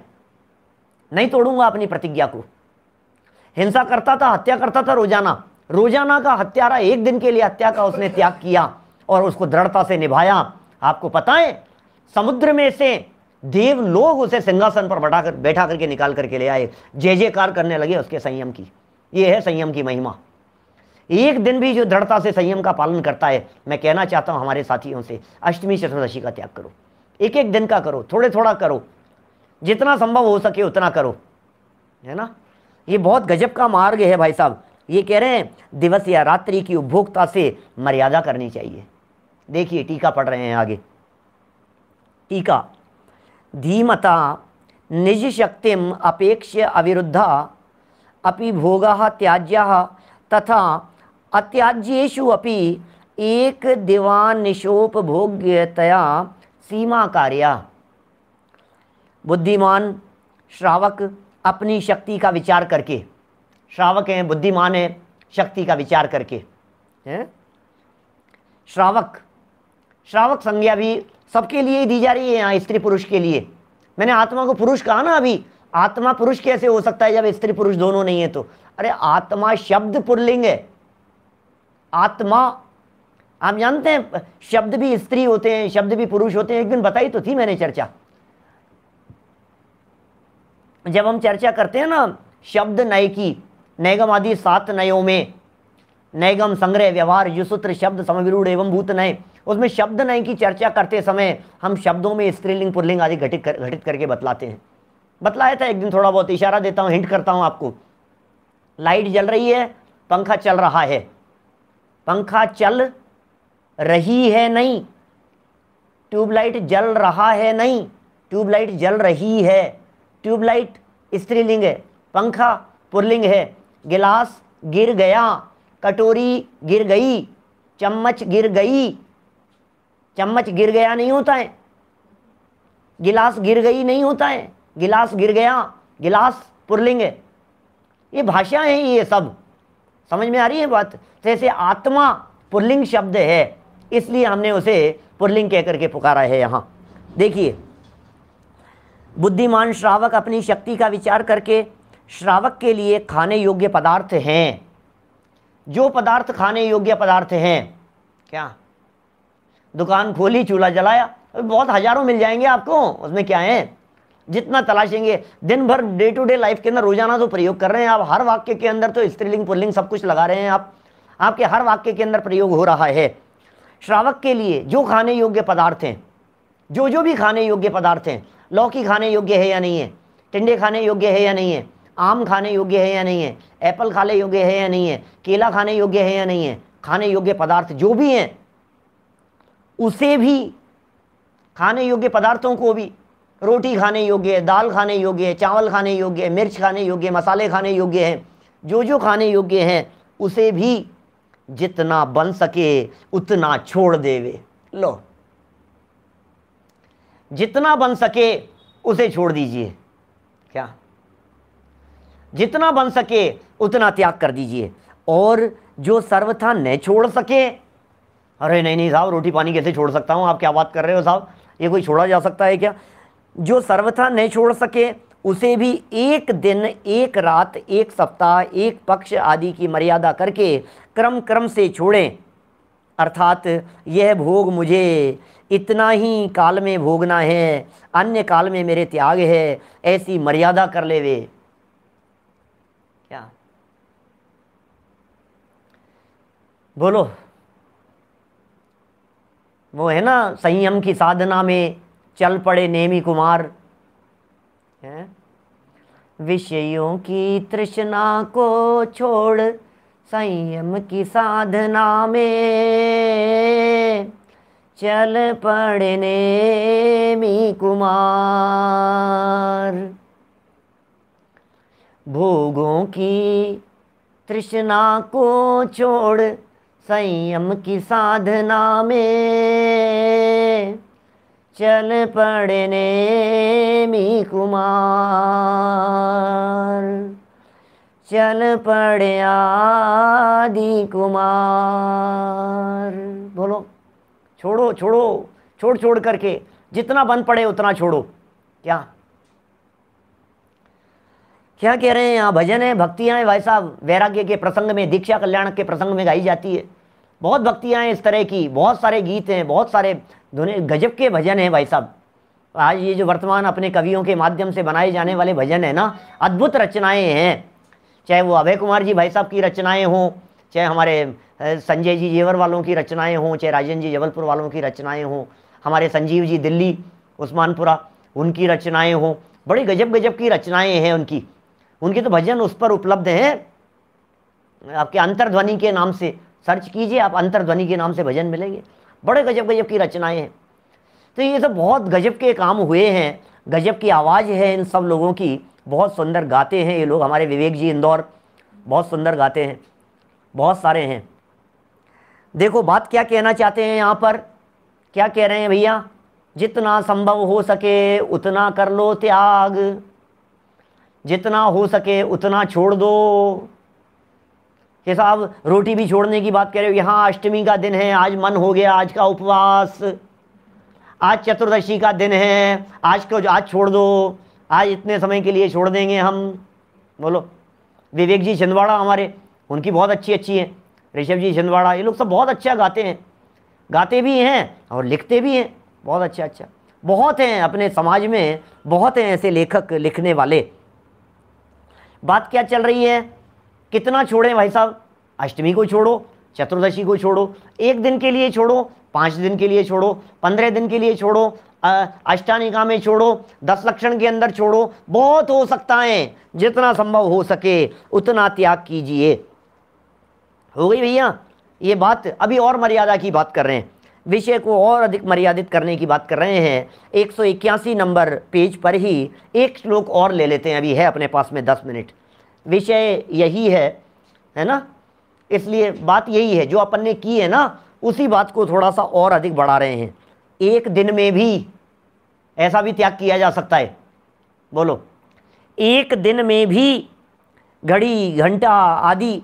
नहीं तोड़ूंगा अपनी प्रतिज्ञा को हिंसा करता था हत्या करता था रोजाना रोजाना का हत्यारा एक दिन के लिए हत्या का उसने त्याग किया और उसको दृढ़ता से निभाया आपको पता है समुद्र में से देव लोग उसे सिंहासन पर बैठा कर बैठा करके निकाल करके ले आए जय जयकार करने लगे उसके संयम की ये है संयम की महिमा एक दिन भी जो दृढ़ता से संयम का पालन करता है मैं कहना चाहता हूँ हमारे साथियों से अष्टमी चतुर्दशी का त्याग करो एक एक दिन का करो थोड़े थोड़ा करो जितना संभव हो सके उतना करो है ना ये बहुत गजब का मार्ग है भाई साहब ये कह रहे हैं दिवस या रात्रि की उपभोक्ता से मर्यादा करनी चाहिए देखिए टीका पढ़ रहे हैं आगे टीका धीमता निजशक्तिम अपेक्ष्य अविरुद्धा अपि भोगा त्याज्या तथा अत्याज्यु अपि एक दिवानिशोपभोग्यतया सीमा कार्या बुद्धिमान श्रावक अपनी शक्ति का विचार करके श्रावक हैं बुद्धिमान है शक्ति का विचार करके हैं श्रावक श्रावक संज्ञा भी सबके लिए दी जा रही है यहाँ स्त्री पुरुष के लिए मैंने आत्मा को पुरुष कहा ना अभी आत्मा पुरुष कैसे हो सकता है जब स्त्री पुरुष दोनों नहीं है तो अरे आत्मा शब्द पुरलिंग है आत्मा आप जानते हैं शब्द भी स्त्री होते हैं शब्द भी पुरुष होते हैं एक दिन बताई तो थी मैंने चर्चा जब हम चर्चा करते हैं ना शब्द नय की नयगम आदि सात नयों में नैगम संग्रह व्यवहार युसूत्र शब्द समविरूढ़ एवं भूत नये उसमें शब्द नये की चर्चा करते समय हम शब्दों में स्त्रीलिंग पुरलिंग आदि घटित कर घटित करके बतलाते हैं बतलाया था एक दिन थोड़ा बहुत इशारा देता हूँ हिंट करता हूँ आपको लाइट जल रही है पंखा चल रहा है पंखा चल रही है नहीं ट्यूबलाइट जल रहा है नहीं ट्यूबलाइट जल रही है ट्यूबलाइट स्त्रीलिंग है पंखा पुरलिंग है गिलास गिर गया कटोरी गिर गई चम्मच गिर गई चम्मच गिर गया नहीं होता है गिलास गिर गई नहीं होता है गिलास गिर गया गिलास पुरलिंग है ये भाषा है ये सब समझ में आ रही है बात जैसे तो आत्मा पुरलिंग शब्द है इसलिए हमने उसे पुरलिंग कह करके पुकारा है यहाँ देखिए बुद्धिमान श्रावक अपनी शक्ति का विचार करके श्रावक के लिए खाने योग्य पदार्थ हैं जो पदार्थ खाने योग्य पदार्थ हैं क्या दुकान खोली चूल्हा जलाया बहुत हजारों मिल जाएंगे आपको उसमें क्या है जितना तलाशेंगे दिन भर डे टू डे लाइफ के अंदर रोजाना तो प्रयोग कर रहे हैं आप हर वाक्य के अंदर तो स्त्रीलिंग पुल्लिंग सब कुछ लगा रहे हैं आप आपके हर वाक्य के अंदर प्रयोग हो रहा है श्रावक के लिए जो खाने योग्य पदार्थ हैं जो जो भी खाने योग्य पदार्थ हैं लौकी खाने योग्य है या नहीं है टिंडे खाने योग्य है या नहीं है आम खाने योग्य है या नहीं है एप्पल खाने योग्य है या नहीं है केला खाने योग्य है या नहीं है खाने योग्य पदार्थ जो भी हैं उसे भी खाने योग्य पदार्थों को भी रोटी खाने योग्य है दाल खाने योग्य है चावल खाने योग्य है मिर्च खाने योग्य है मसाले खाने योग्य हैं जो जो खाने योग्य हैं उसे भी जितना बन सके उतना छोड़ देवे लो जितना बन सके उसे छोड़ दीजिए क्या जितना बन सके उतना त्याग कर दीजिए और जो सर्वथा न छोड़ सके अरे नहीं नहीं साहब रोटी पानी कैसे छोड़ सकता हूँ आप क्या बात कर रहे हो साहब ये कोई छोड़ा जा सकता है क्या जो सर्वथा नहीं छोड़ सके उसे भी एक दिन एक रात एक सप्ताह एक पक्ष आदि की मर्यादा करके क्रम क्रम से छोड़ें अर्थात यह भोग मुझे इतना ही काल में भोगना है अन्य काल में मेरे त्याग है ऐसी मर्यादा कर ले वे बोलो वो है ना संयम की साधना में चल पड़े नेमी कुमार हैं विषयों की तृष्णा को छोड़ संयम की साधना में चल पड़े नेमी कुमार भोगों की तृष्णा को छोड़ संयम की साधना में चल पड़ने मी कुमार चल पड़े आदि कुमार बोलो छोड़ो छोड़ो छोड़ छोड़ करके जितना बन पड़े उतना छोड़ो क्या क्या कह रहे हैं यहाँ भजन है भक्तियाँ हैं भाई साहब वैराग्य के प्रसंग में दीक्षा कल्याण के प्रसंग में गाई जाती है बहुत भक्तियाँ हैं इस तरह की बहुत सारे गीत हैं बहुत सारे दोनों गजब के भजन हैं भाई साहब आज ये जो वर्तमान अपने कवियों के माध्यम से बनाए जाने वाले भजन है ना अद्भुत रचनाएं हैं चाहे वो अभय कुमार जी भाई साहब की रचनाएं हों चाहे हमारे संजय जी जेवर वालों की रचनाएं हों चाहे राजन जी जबलपुर वालों की रचनाएं हों हमारे संजीव जी दिल्ली उस्मानपुरा उनकी रचनाएं हों बड़ी गजब गजब की रचनाएं हैं उनकी उनके तो भजन उस पर उपलब्ध हैं आपके अंतर्ध्वनि के नाम से सर्च कीजिए आप ध्वनि के नाम से भजन मिलेंगे बड़े गजब गजब की रचनाएं हैं तो ये सब बहुत गजब के काम हुए हैं गजब की आवाज़ है इन सब लोगों की बहुत सुंदर गाते हैं ये लोग हमारे विवेक जी इंदौर बहुत सुंदर गाते हैं बहुत सारे हैं देखो बात क्या कहना चाहते हैं यहाँ पर क्या कह रहे हैं भैया जितना संभव हो सके उतना कर लो त्याग जितना हो सके उतना छोड़ दो ये साहब रोटी भी छोड़ने की बात कर रहे हो यहाँ अष्टमी का दिन है आज मन हो गया आज का उपवास आज चतुर्दशी का दिन है आज को आज छोड़ दो आज इतने समय के लिए छोड़ देंगे हम बोलो विवेक जी छिंदवाड़ा हमारे उनकी बहुत अच्छी अच्छी है ऋषभ जी छिंदवाड़ा ये लोग सब बहुत अच्छा गाते हैं गाते भी हैं और लिखते भी हैं बहुत अच्छा अच्छा बहुत हैं अपने समाज में बहुत हैं ऐसे लेखक लिखने वाले बात क्या चल रही है कितना छोड़ें भाई साहब अष्टमी को छोड़ो चतुर्दशी को छोड़ो एक दिन के लिए छोड़ो पाँच दिन के लिए छोड़ो पंद्रह दिन के लिए छोड़ो अष्टानिका में छोड़ो दस लक्षण के अंदर छोड़ो बहुत हो सकता है जितना संभव हो सके उतना त्याग कीजिए हो गई भैया ये बात अभी और मर्यादा की बात कर रहे हैं विषय को और अधिक मर्यादित करने की बात कर रहे हैं एक नंबर पेज पर ही एक श्लोक और ले लेते हैं अभी है अपने पास में दस मिनट विषय यही है है ना इसलिए बात यही है जो अपन ने की है ना उसी बात को थोड़ा सा और अधिक बढ़ा रहे हैं एक दिन में भी ऐसा भी त्याग किया जा सकता है बोलो एक दिन में भी घड़ी घंटा आदि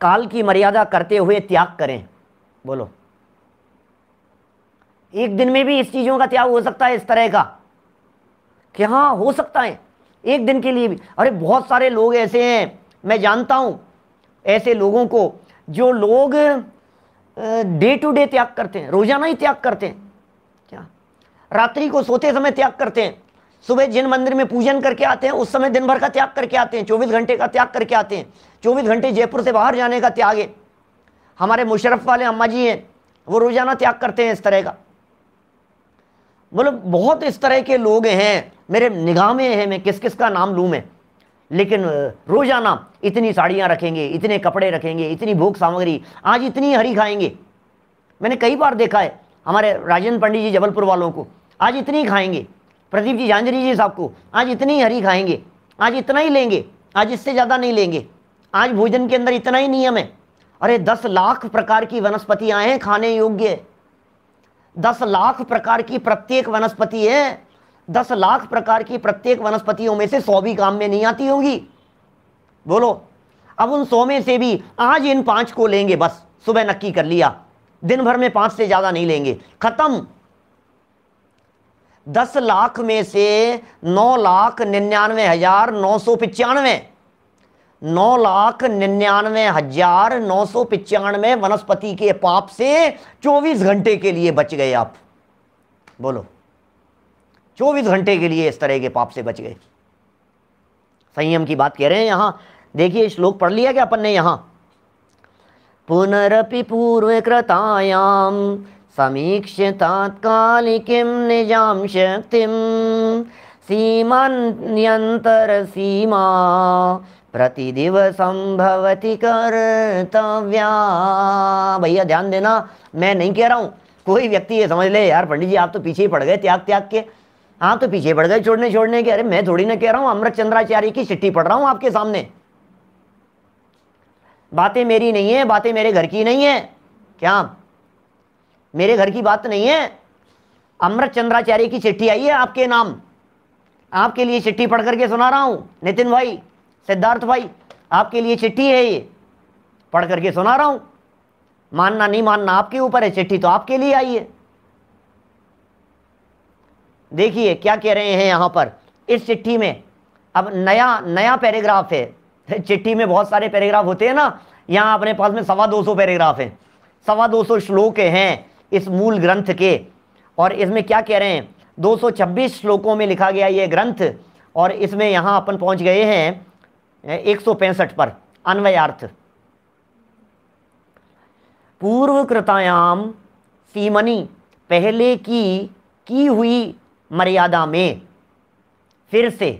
काल की मर्यादा करते हुए त्याग करें बोलो एक दिन में भी इस चीज़ों का त्याग हो सकता है इस तरह का कि हाँ हो सकता है एक दिन के लिए भी अरे बहुत सारे लोग ऐसे हैं मैं जानता हूँ ऐसे लोगों को जो लोग डे टू डे त्याग करते हैं रोजाना ही त्याग करते हैं क्या रात्रि को सोते समय त्याग करते हैं सुबह जिन मंदिर में पूजन करके आते हैं उस समय दिन भर का त्याग करके आते हैं चौबीस घंटे का त्याग करके आते हैं चौबीस घंटे जयपुर से बाहर जाने का त्याग है हमारे मुशरफ वाले अम्मा जी हैं वो रोजाना त्याग करते हैं इस तरह का बोलो मतलब बहुत इस तरह के लोग हैं मेरे निगाह में है मैं किस किस का नाम लूँ मैं लेकिन रोज़ाना इतनी साड़ियाँ रखेंगे इतने कपड़े रखेंगे इतनी भोग सामग्री आज इतनी हरी खाएंगे मैंने कई बार देखा है हमारे राजेंद्र पंडित जी जबलपुर वालों को आज इतनी खाएंगे प्रदीप जी झांझरी जी साहब को आज इतनी हरी खाएंगे आज इतना ही लेंगे आज इससे ज़्यादा नहीं लेंगे आज भोजन के अंदर इतना ही नियम है अरे दस लाख प्रकार की वनस्पतियाँ हैं खाने योग्य दस लाख प्रकार की प्रत्येक वनस्पति है दस लाख प्रकार की प्रत्येक वनस्पतियों में से सौ भी काम में नहीं आती होंगी बोलो अब उन सौ में से भी आज इन पांच को लेंगे बस सुबह नक्की कर लिया दिन भर में पांच से ज्यादा नहीं लेंगे खत्म दस लाख में से नौ लाख निन्यानवे हजार नौ सौ पिचानवे नौ लाख निन्यानवे हजार नौ सौ पिचानवे वनस्पति के पाप से चौबीस घंटे के लिए बच गए आप बोलो चौबीस घंटे के लिए इस तरह के पाप से बच गए संयम की बात कह रहे हैं यहाँ देखिए श्लोक पढ़ लिया क्या अपन ने यहाँ पुनरपि पूर्वकृतायाम समीक्ष्य तात्कालिकीं निजां शक्तिं सीमा प्रतिदिव संभवती कर्तव्या भैया ध्यान देना मैं नहीं कह रहा हूं कोई व्यक्ति ये समझ ले यार पंडित जी आप तो पीछे ही पड़ गए त्याग त्याग के हाँ तो पीछे बढ़ गए छोड़ने छोड़ने के अरे मैं थोड़ी ना कह रहा हूँ अमृत चंद्राचार्य की चिट्ठी पढ़ रहा हूँ आपके सामने बातें मेरी नहीं है बातें मेरे घर की नहीं है क्या मेरे घर की बात नहीं है अमृत चंद्राचार्य की चिट्ठी आई है आपके नाम आपके लिए चिट्ठी पढ़ करके सुना रहा हूँ नितिन भाई सिद्धार्थ भाई आपके लिए चिट्ठी है ये पढ़ करके सुना रहा हूँ मानना नहीं मानना आपके ऊपर है चिट्ठी तो आपके लिए आई है देखिए क्या कह रहे हैं यहाँ पर इस चिट्ठी में अब नया नया पैराग्राफ है चिट्ठी में बहुत सारे पैराग्राफ होते हैं ना यहाँ अपने पास में सवा दो सौ पैराग्राफ हैं सवा दो सौ श्लोक हैं इस मूल ग्रंथ के और इसमें क्या कह रहे हैं दो सौ छब्बीस श्लोकों में लिखा गया ये ग्रंथ और इसमें यहाँ अपन पहुँच गए हैं एक सौ पैंसठ पर अन्वयार्थ पूर्व कृतायाम सीमनी पहले की की हुई मर्यादा में फिर से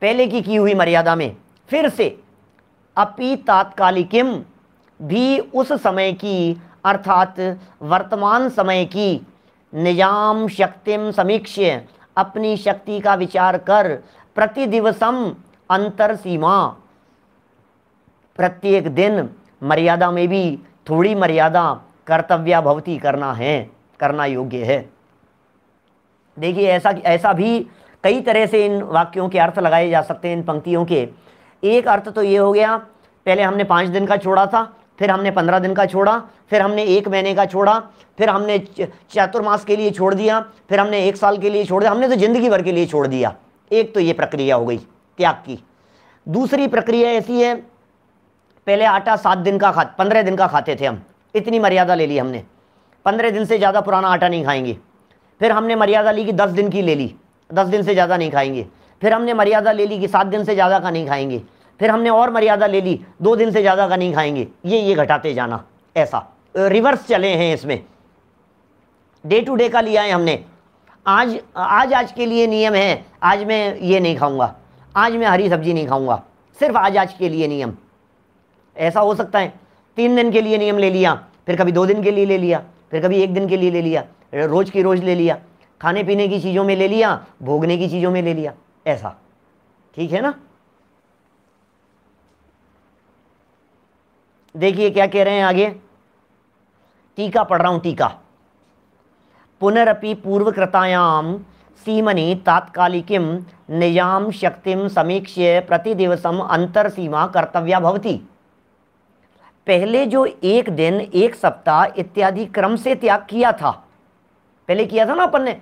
पहले की की हुई मर्यादा में फिर से अपी तात्कालिकम भी उस समय की अर्थात वर्तमान समय की निजाम शक्तिम समीक्ष्य अपनी शक्ति का विचार कर प्रतिदिवसम अंतर सीमा प्रत्येक दिन मर्यादा में भी थोड़ी मर्यादा कर्तव्य भवती करना है करना योग्य है देखिए ऐसा ऐसा भी कई तरह से इन वाक्यों के अर्थ लगाए जा सकते हैं इन पंक्तियों के एक अर्थ तो ये हो गया पहले हमने पाँच दिन का छोड़ा था फिर हमने पंद्रह दिन का छोड़ा फिर हमने एक महीने का छोड़ा फिर हमने चतुर्मास के लिए छोड़ दिया फिर हमने एक साल के लिए छोड़ दिया हमने तो ज़िंदगी भर के लिए छोड़ दिया एक तो ये प्रक्रिया हो गई त्याग की दूसरी प्रक्रिया ऐसी है पहले आटा सात दिन का खा पंद्रह दिन का खाते थे हम इतनी मर्यादा ले ली हमने पंद्रह दिन से ज़्यादा पुराना आटा नहीं खाएंगे फिर हमने मर्यादा ली कि दस दिन की ले ली दस दिन से ज़्यादा नहीं खाएंगे फिर हमने मर्यादा ले ली कि सात दिन से ज़्यादा का नहीं खाएंगे फिर हमने और मर्यादा ले ली दो दिन से ज़्यादा का नहीं खाएंगे ये ये घटाते जाना ऐसा रिवर्स चले हैं इसमें डे टू डे का लिया है हमने आज आज आज के लिए नियम है आज मैं ये नहीं खाऊंगा आज मैं हरी सब्जी नहीं खाऊंगा सिर्फ आज आज के लिए नियम ऐसा हो सकता है तीन दिन के लिए नियम ले लिया फिर कभी दो दिन के लिए ले लिया फिर कभी एक दिन के लिए ले लिया रोज़ की रोज़ ले लिया खाने पीने की चीज़ों में ले लिया भोगने की चीज़ों में ले लिया ऐसा ठीक है ना देखिए क्या कह रहे हैं आगे टीका पढ़ रहा हूं टीका पुनरपि पूर्वकृतायाम सीमनि तात्कालिकीम निजाम शक्तिम समीक्ष्य प्रतिदिवसम अंतर सीमा कर्तव्या भवती पहले जो एक दिन एक सप्ताह इत्यादि क्रम से त्याग किया था पहले किया था ना अपन ने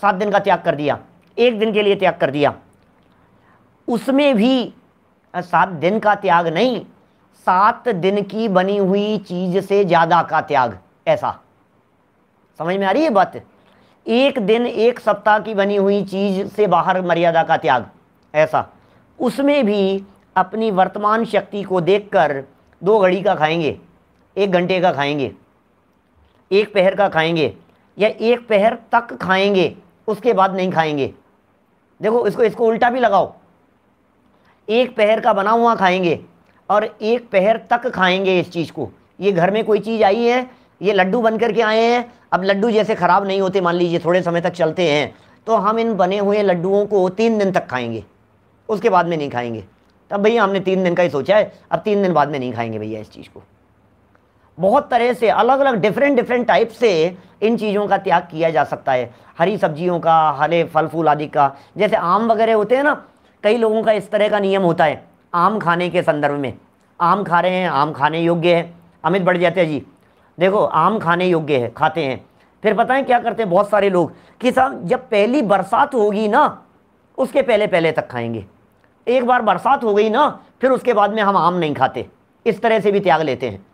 सात दिन का त्याग कर दिया एक दिन के लिए त्याग कर दिया उसमें भी सात दिन का त्याग नहीं सात दिन की बनी हुई चीज से ज्यादा का त्याग ऐसा समझ में आ रही है बात एक दिन एक सप्ताह की बनी हुई चीज से बाहर मर्यादा का त्याग ऐसा उसमें भी अपनी वर्तमान शक्ति को देखकर दो घड़ी का खाएंगे एक घंटे का खाएंगे एक पहर का खाएंगे या एक पहर तक खाएंगे उसके बाद नहीं खाएंगे देखो इसको इसको उल्टा भी लगाओ एक पहर का बना हुआ खाएंगे और एक पहर तक खाएंगे इस चीज़ को ये घर में कोई चीज़ आई है ये लड्डू बन करके आए हैं अब लड्डू जैसे ख़राब नहीं होते मान लीजिए थोड़े समय तक चलते हैं तो हम इन बने हुए लड्डुओं को तीन दिन तक खाएंगे उसके बाद में नहीं खाएंगे तब भैया हमने तीन दिन का ही सोचा है अब तीन दिन बाद में नहीं खाएंगे भैया इस चीज़ को बहुत तरह से अलग अलग डिफरेंट डिफरेंट टाइप से इन चीज़ों का त्याग किया जा सकता है हरी सब्जियों का हरे फल फूल आदि का जैसे आम वगैरह होते हैं ना कई लोगों का इस तरह का नियम होता है आम खाने के संदर्भ में आम खा रहे हैं आम खाने योग्य है अमित बढ़ जाते हैं जी देखो आम खाने योग्य है खाते हैं फिर पता है क्या करते हैं बहुत सारे लोग कि साहब जब पहली बरसात होगी ना उसके पहले पहले तक खाएंगे एक बार बरसात हो गई ना फिर उसके बाद में हम आम नहीं खाते इस तरह से भी त्याग लेते हैं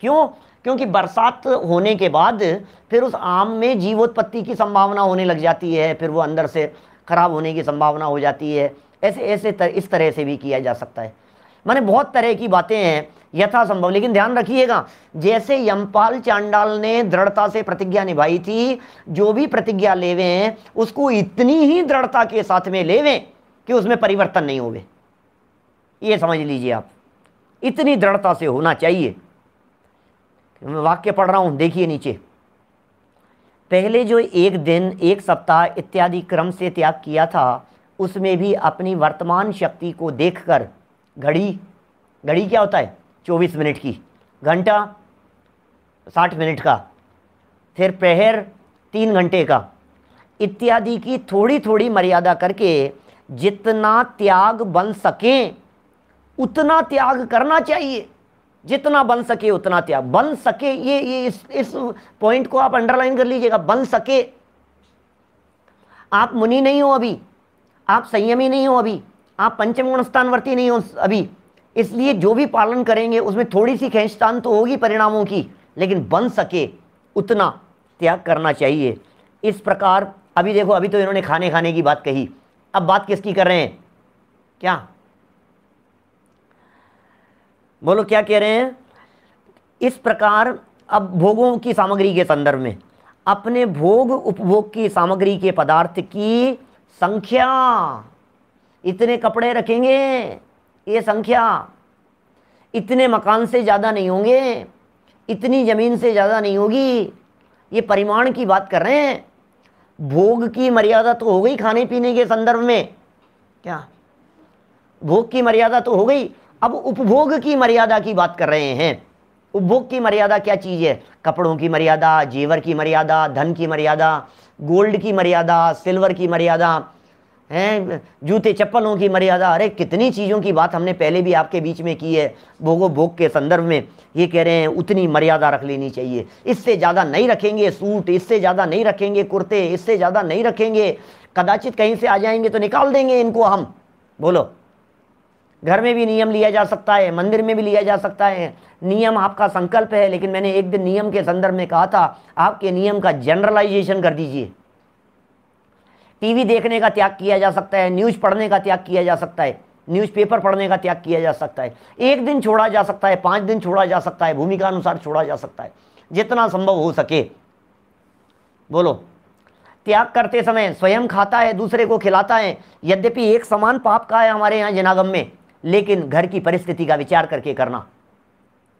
क्यों क्योंकि बरसात होने के बाद फिर उस आम में जीवोत्पत्ति की संभावना होने लग जाती है फिर वो अंदर से ख़राब होने की संभावना हो जाती है ऐसे ऐसे तर, इस तरह से भी किया जा सकता है मैंने बहुत तरह की बातें हैं यथासंभव लेकिन ध्यान रखिएगा जैसे यमपाल चांडाल ने दृढ़ता से प्रतिज्ञा निभाई थी जो भी प्रतिज्ञा हैं उसको इतनी ही दृढ़ता के साथ में लेवें कि उसमें परिवर्तन नहीं होवे ये समझ लीजिए आप इतनी दृढ़ता से होना चाहिए मैं वाक्य पढ़ रहा हूँ देखिए नीचे पहले जो एक दिन एक सप्ताह इत्यादि क्रम से त्याग किया था उसमें भी अपनी वर्तमान शक्ति को देखकर घड़ी घड़ी क्या होता है चौबीस मिनट की घंटा साठ मिनट का फिर पहर तीन घंटे का इत्यादि की थोड़ी थोड़ी मर्यादा करके जितना त्याग बन सकें उतना त्याग करना चाहिए जितना बन सके उतना त्याग बन सके ये ये इस इस पॉइंट को आप अंडरलाइन कर लीजिएगा बन सके आप मुनि नहीं हो अभी आप संयमी नहीं हो अभी आप पंचम गुण स्थानवर्ती नहीं हो अभी इसलिए जो भी पालन करेंगे उसमें थोड़ी सी खेचतान तो होगी परिणामों की लेकिन बन सके उतना त्याग करना चाहिए इस प्रकार अभी देखो अभी तो इन्होंने खाने खाने की बात कही अब बात किसकी कर रहे हैं क्या बोलो क्या कह रहे हैं इस प्रकार अब भोगों की सामग्री के संदर्भ में अपने भोग उपभोग की सामग्री के पदार्थ की संख्या इतने कपड़े रखेंगे ये संख्या इतने मकान से ज़्यादा नहीं होंगे इतनी ज़मीन से ज़्यादा नहीं होगी ये परिमाण की बात कर रहे हैं भोग की मर्यादा तो हो गई खाने पीने के संदर्भ में क्या भोग की मर्यादा तो हो गई अब उपभोग की मर्यादा की बात कर रहे हैं उपभोग की मर्यादा क्या चीज़ है कपड़ों की मर्यादा जेवर की मर्यादा धन की मर्यादा गोल्ड की मर्यादा सिल्वर की मर्यादा हैं जूते चप्पलों की मर्यादा अरे कितनी चीज़ों की बात हमने पहले भी आपके बीच में की है भोगो भोग के संदर्भ में ये कह रहे हैं उतनी मर्यादा रख लेनी चाहिए इससे ज़्यादा नहीं रखेंगे सूट इससे ज़्यादा नहीं रखेंगे कुर्ते इससे ज़्यादा नहीं रखेंगे कदाचित कहीं से आ जाएंगे तो निकाल देंगे इनको हम बोलो घर में भी नियम लिया जा सकता है मंदिर में भी लिया जा सकता है नियम आपका संकल्प है लेकिन मैंने एक दिन नियम के संदर्भ में कहा था आपके नियम का जनरलाइजेशन कर दीजिए टीवी देखने का त्याग किया जा सकता है न्यूज़ पढ़ने का त्याग किया जा सकता है न्यूज़पेपर पढ़ने का त्याग किया जा सकता है एक दिन छोड़ा जा सकता है पाँच दिन छोड़ा जा सकता है भूमिका अनुसार छोड़ा जा सकता है जितना संभव हो सके बोलो त्याग करते समय स्वयं खाता है दूसरे को खिलाता है यद्यपि एक समान पाप का है हमारे यहाँ जनागम में लेकिन घर की परिस्थिति का विचार करके करना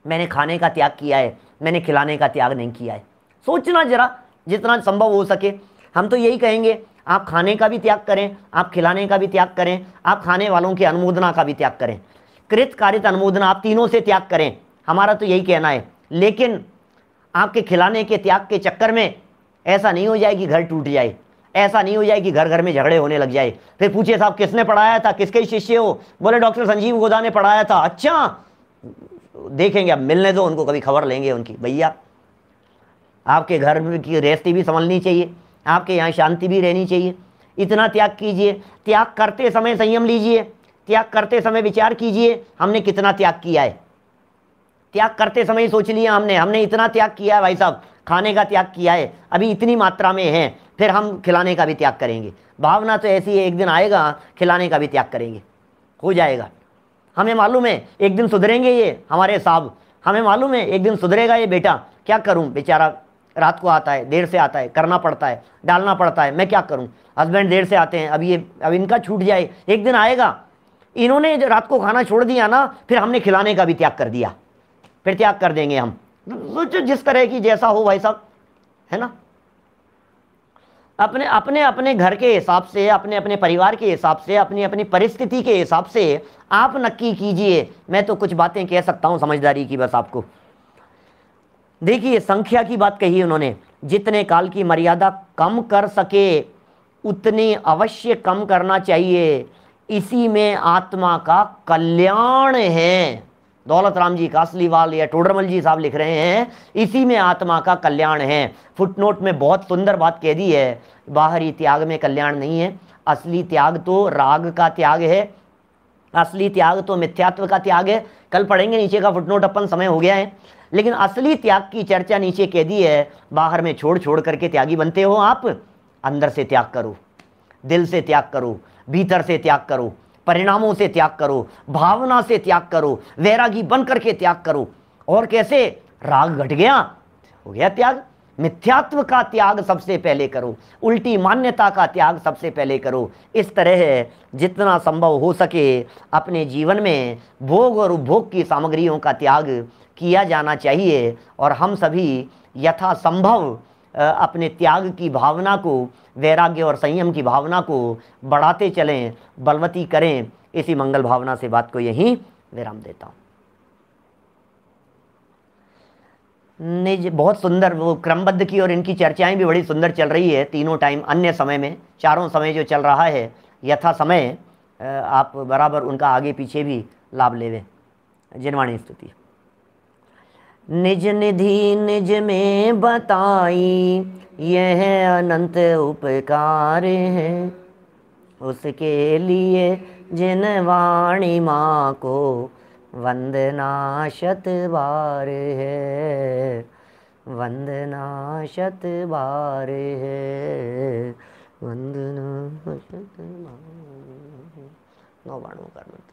मैंने खाने का त्याग किया है मैंने खिलाने का त्याग नहीं किया है सोचना ज़रा जितना संभव हो सके हम तो यही कहेंगे आप खाने का भी त्याग करें आप खिलाने का भी त्याग करें आप खाने वालों की अनुमोदना का भी त्याग करें कृत कारित अनुमोदना आप तीनों से त्याग करें हमारा तो यही कहना है लेकिन आपके खिलाने के त्याग के चक्कर में ऐसा नहीं हो जाए कि घर टूट जाए ऐसा नहीं हो जाए कि घर घर में झगड़े होने लग जाए फिर पूछे साहब किसने पढ़ाया था किसके शिष्य हो बोले डॉक्टर संजीव गोदा ने पढ़ाया था अच्छा देखेंगे अब मिलने दो उनको कभी खबर लेंगे उनकी भैया आपके घर की रेस्ती भी संभलनी चाहिए आपके यहाँ शांति भी रहनी चाहिए इतना त्याग कीजिए त्याग करते समय संयम लीजिए त्याग करते समय विचार कीजिए हमने कितना त्याग किया है त्याग करते समय सोच लिया हमने हमने इतना त्याग किया है भाई साहब खाने का त्याग किया है अभी इतनी मात्रा में है फिर हम खिलाने का भी त्याग करेंगे भावना तो ऐसी है एक दिन आएगा खिलाने का भी त्याग करेंगे हो जाएगा हमें मालूम है एक दिन सुधरेंगे ये हमारे साहब हमें मालूम है एक दिन सुधरेगा ये बेटा क्या करूँ बेचारा रात को आता है देर से आता है करना पड़ता है डालना पड़ता है मैं क्या करूँ हस्बैंड देर से आते हैं अब ये अब इनका छूट जाए एक दिन आएगा इन्होंने जो रात को खाना छोड़ दिया ना फिर हमने खिलाने का भी त्याग कर दिया फिर त्याग कर देंगे हम सोचो जिस तरह की जैसा हो वैसा है ना अपने अपने अपने घर के हिसाब से अपने अपने परिवार के हिसाब से अपनी अपनी परिस्थिति के हिसाब से आप नक्की कीजिए मैं तो कुछ बातें कह सकता हूँ समझदारी की बस आपको देखिए संख्या की बात कही उन्होंने जितने काल की मर्यादा कम कर सके उतनी अवश्य कम करना चाहिए इसी में आत्मा का कल्याण है दौलत राम जी कासलीवाल या टोडरमल जी साहब लिख रहे हैं इसी में आत्मा का कल्याण है फुटनोट में बहुत सुंदर बात कह दी है बाहरी त्याग में कल्याण नहीं है असली त्याग तो राग का त्याग है असली त्याग तो मिथ्यात्व का त्याग है कल पढ़ेंगे नीचे का फुटनोट अपन समय हो गया है लेकिन असली त्याग की चर्चा नीचे कह दी है बाहर में छोड़ छोड़ करके त्यागी बनते हो आप अंदर से त्याग करो दिल से त्याग करो भीतर से त्याग करो परिणामों से त्याग करो भावना से त्याग करो वैरागी बन करके त्याग करो और कैसे राग घट गया हो गया त्याग मिथ्यात्व का त्याग सबसे पहले करो उल्टी मान्यता का त्याग सबसे पहले करो इस तरह जितना संभव हो सके अपने जीवन में भोग और उपभोग की सामग्रियों का त्याग किया जाना चाहिए और हम सभी यथासंभव अपने त्याग की भावना को वैराग्य और संयम की भावना को बढ़ाते चलें बलवती करें इसी मंगल भावना से बात को यहीं विराम देता हूँ निज बहुत सुंदर वो क्रमबद्ध की और इनकी चर्चाएं भी बड़ी सुंदर चल रही है तीनों टाइम अन्य समय में चारों समय जो चल रहा है यथा समय आप बराबर उनका आगे पीछे भी लाभ लेवे जिनवाणी स्तुति निज निधि निज में बताई यह अनंत उपकार है उसके लिए जिन वाणी माँ को वंदना शत बार है वंदना शत बार है वंदना शत बार नौ बाणों का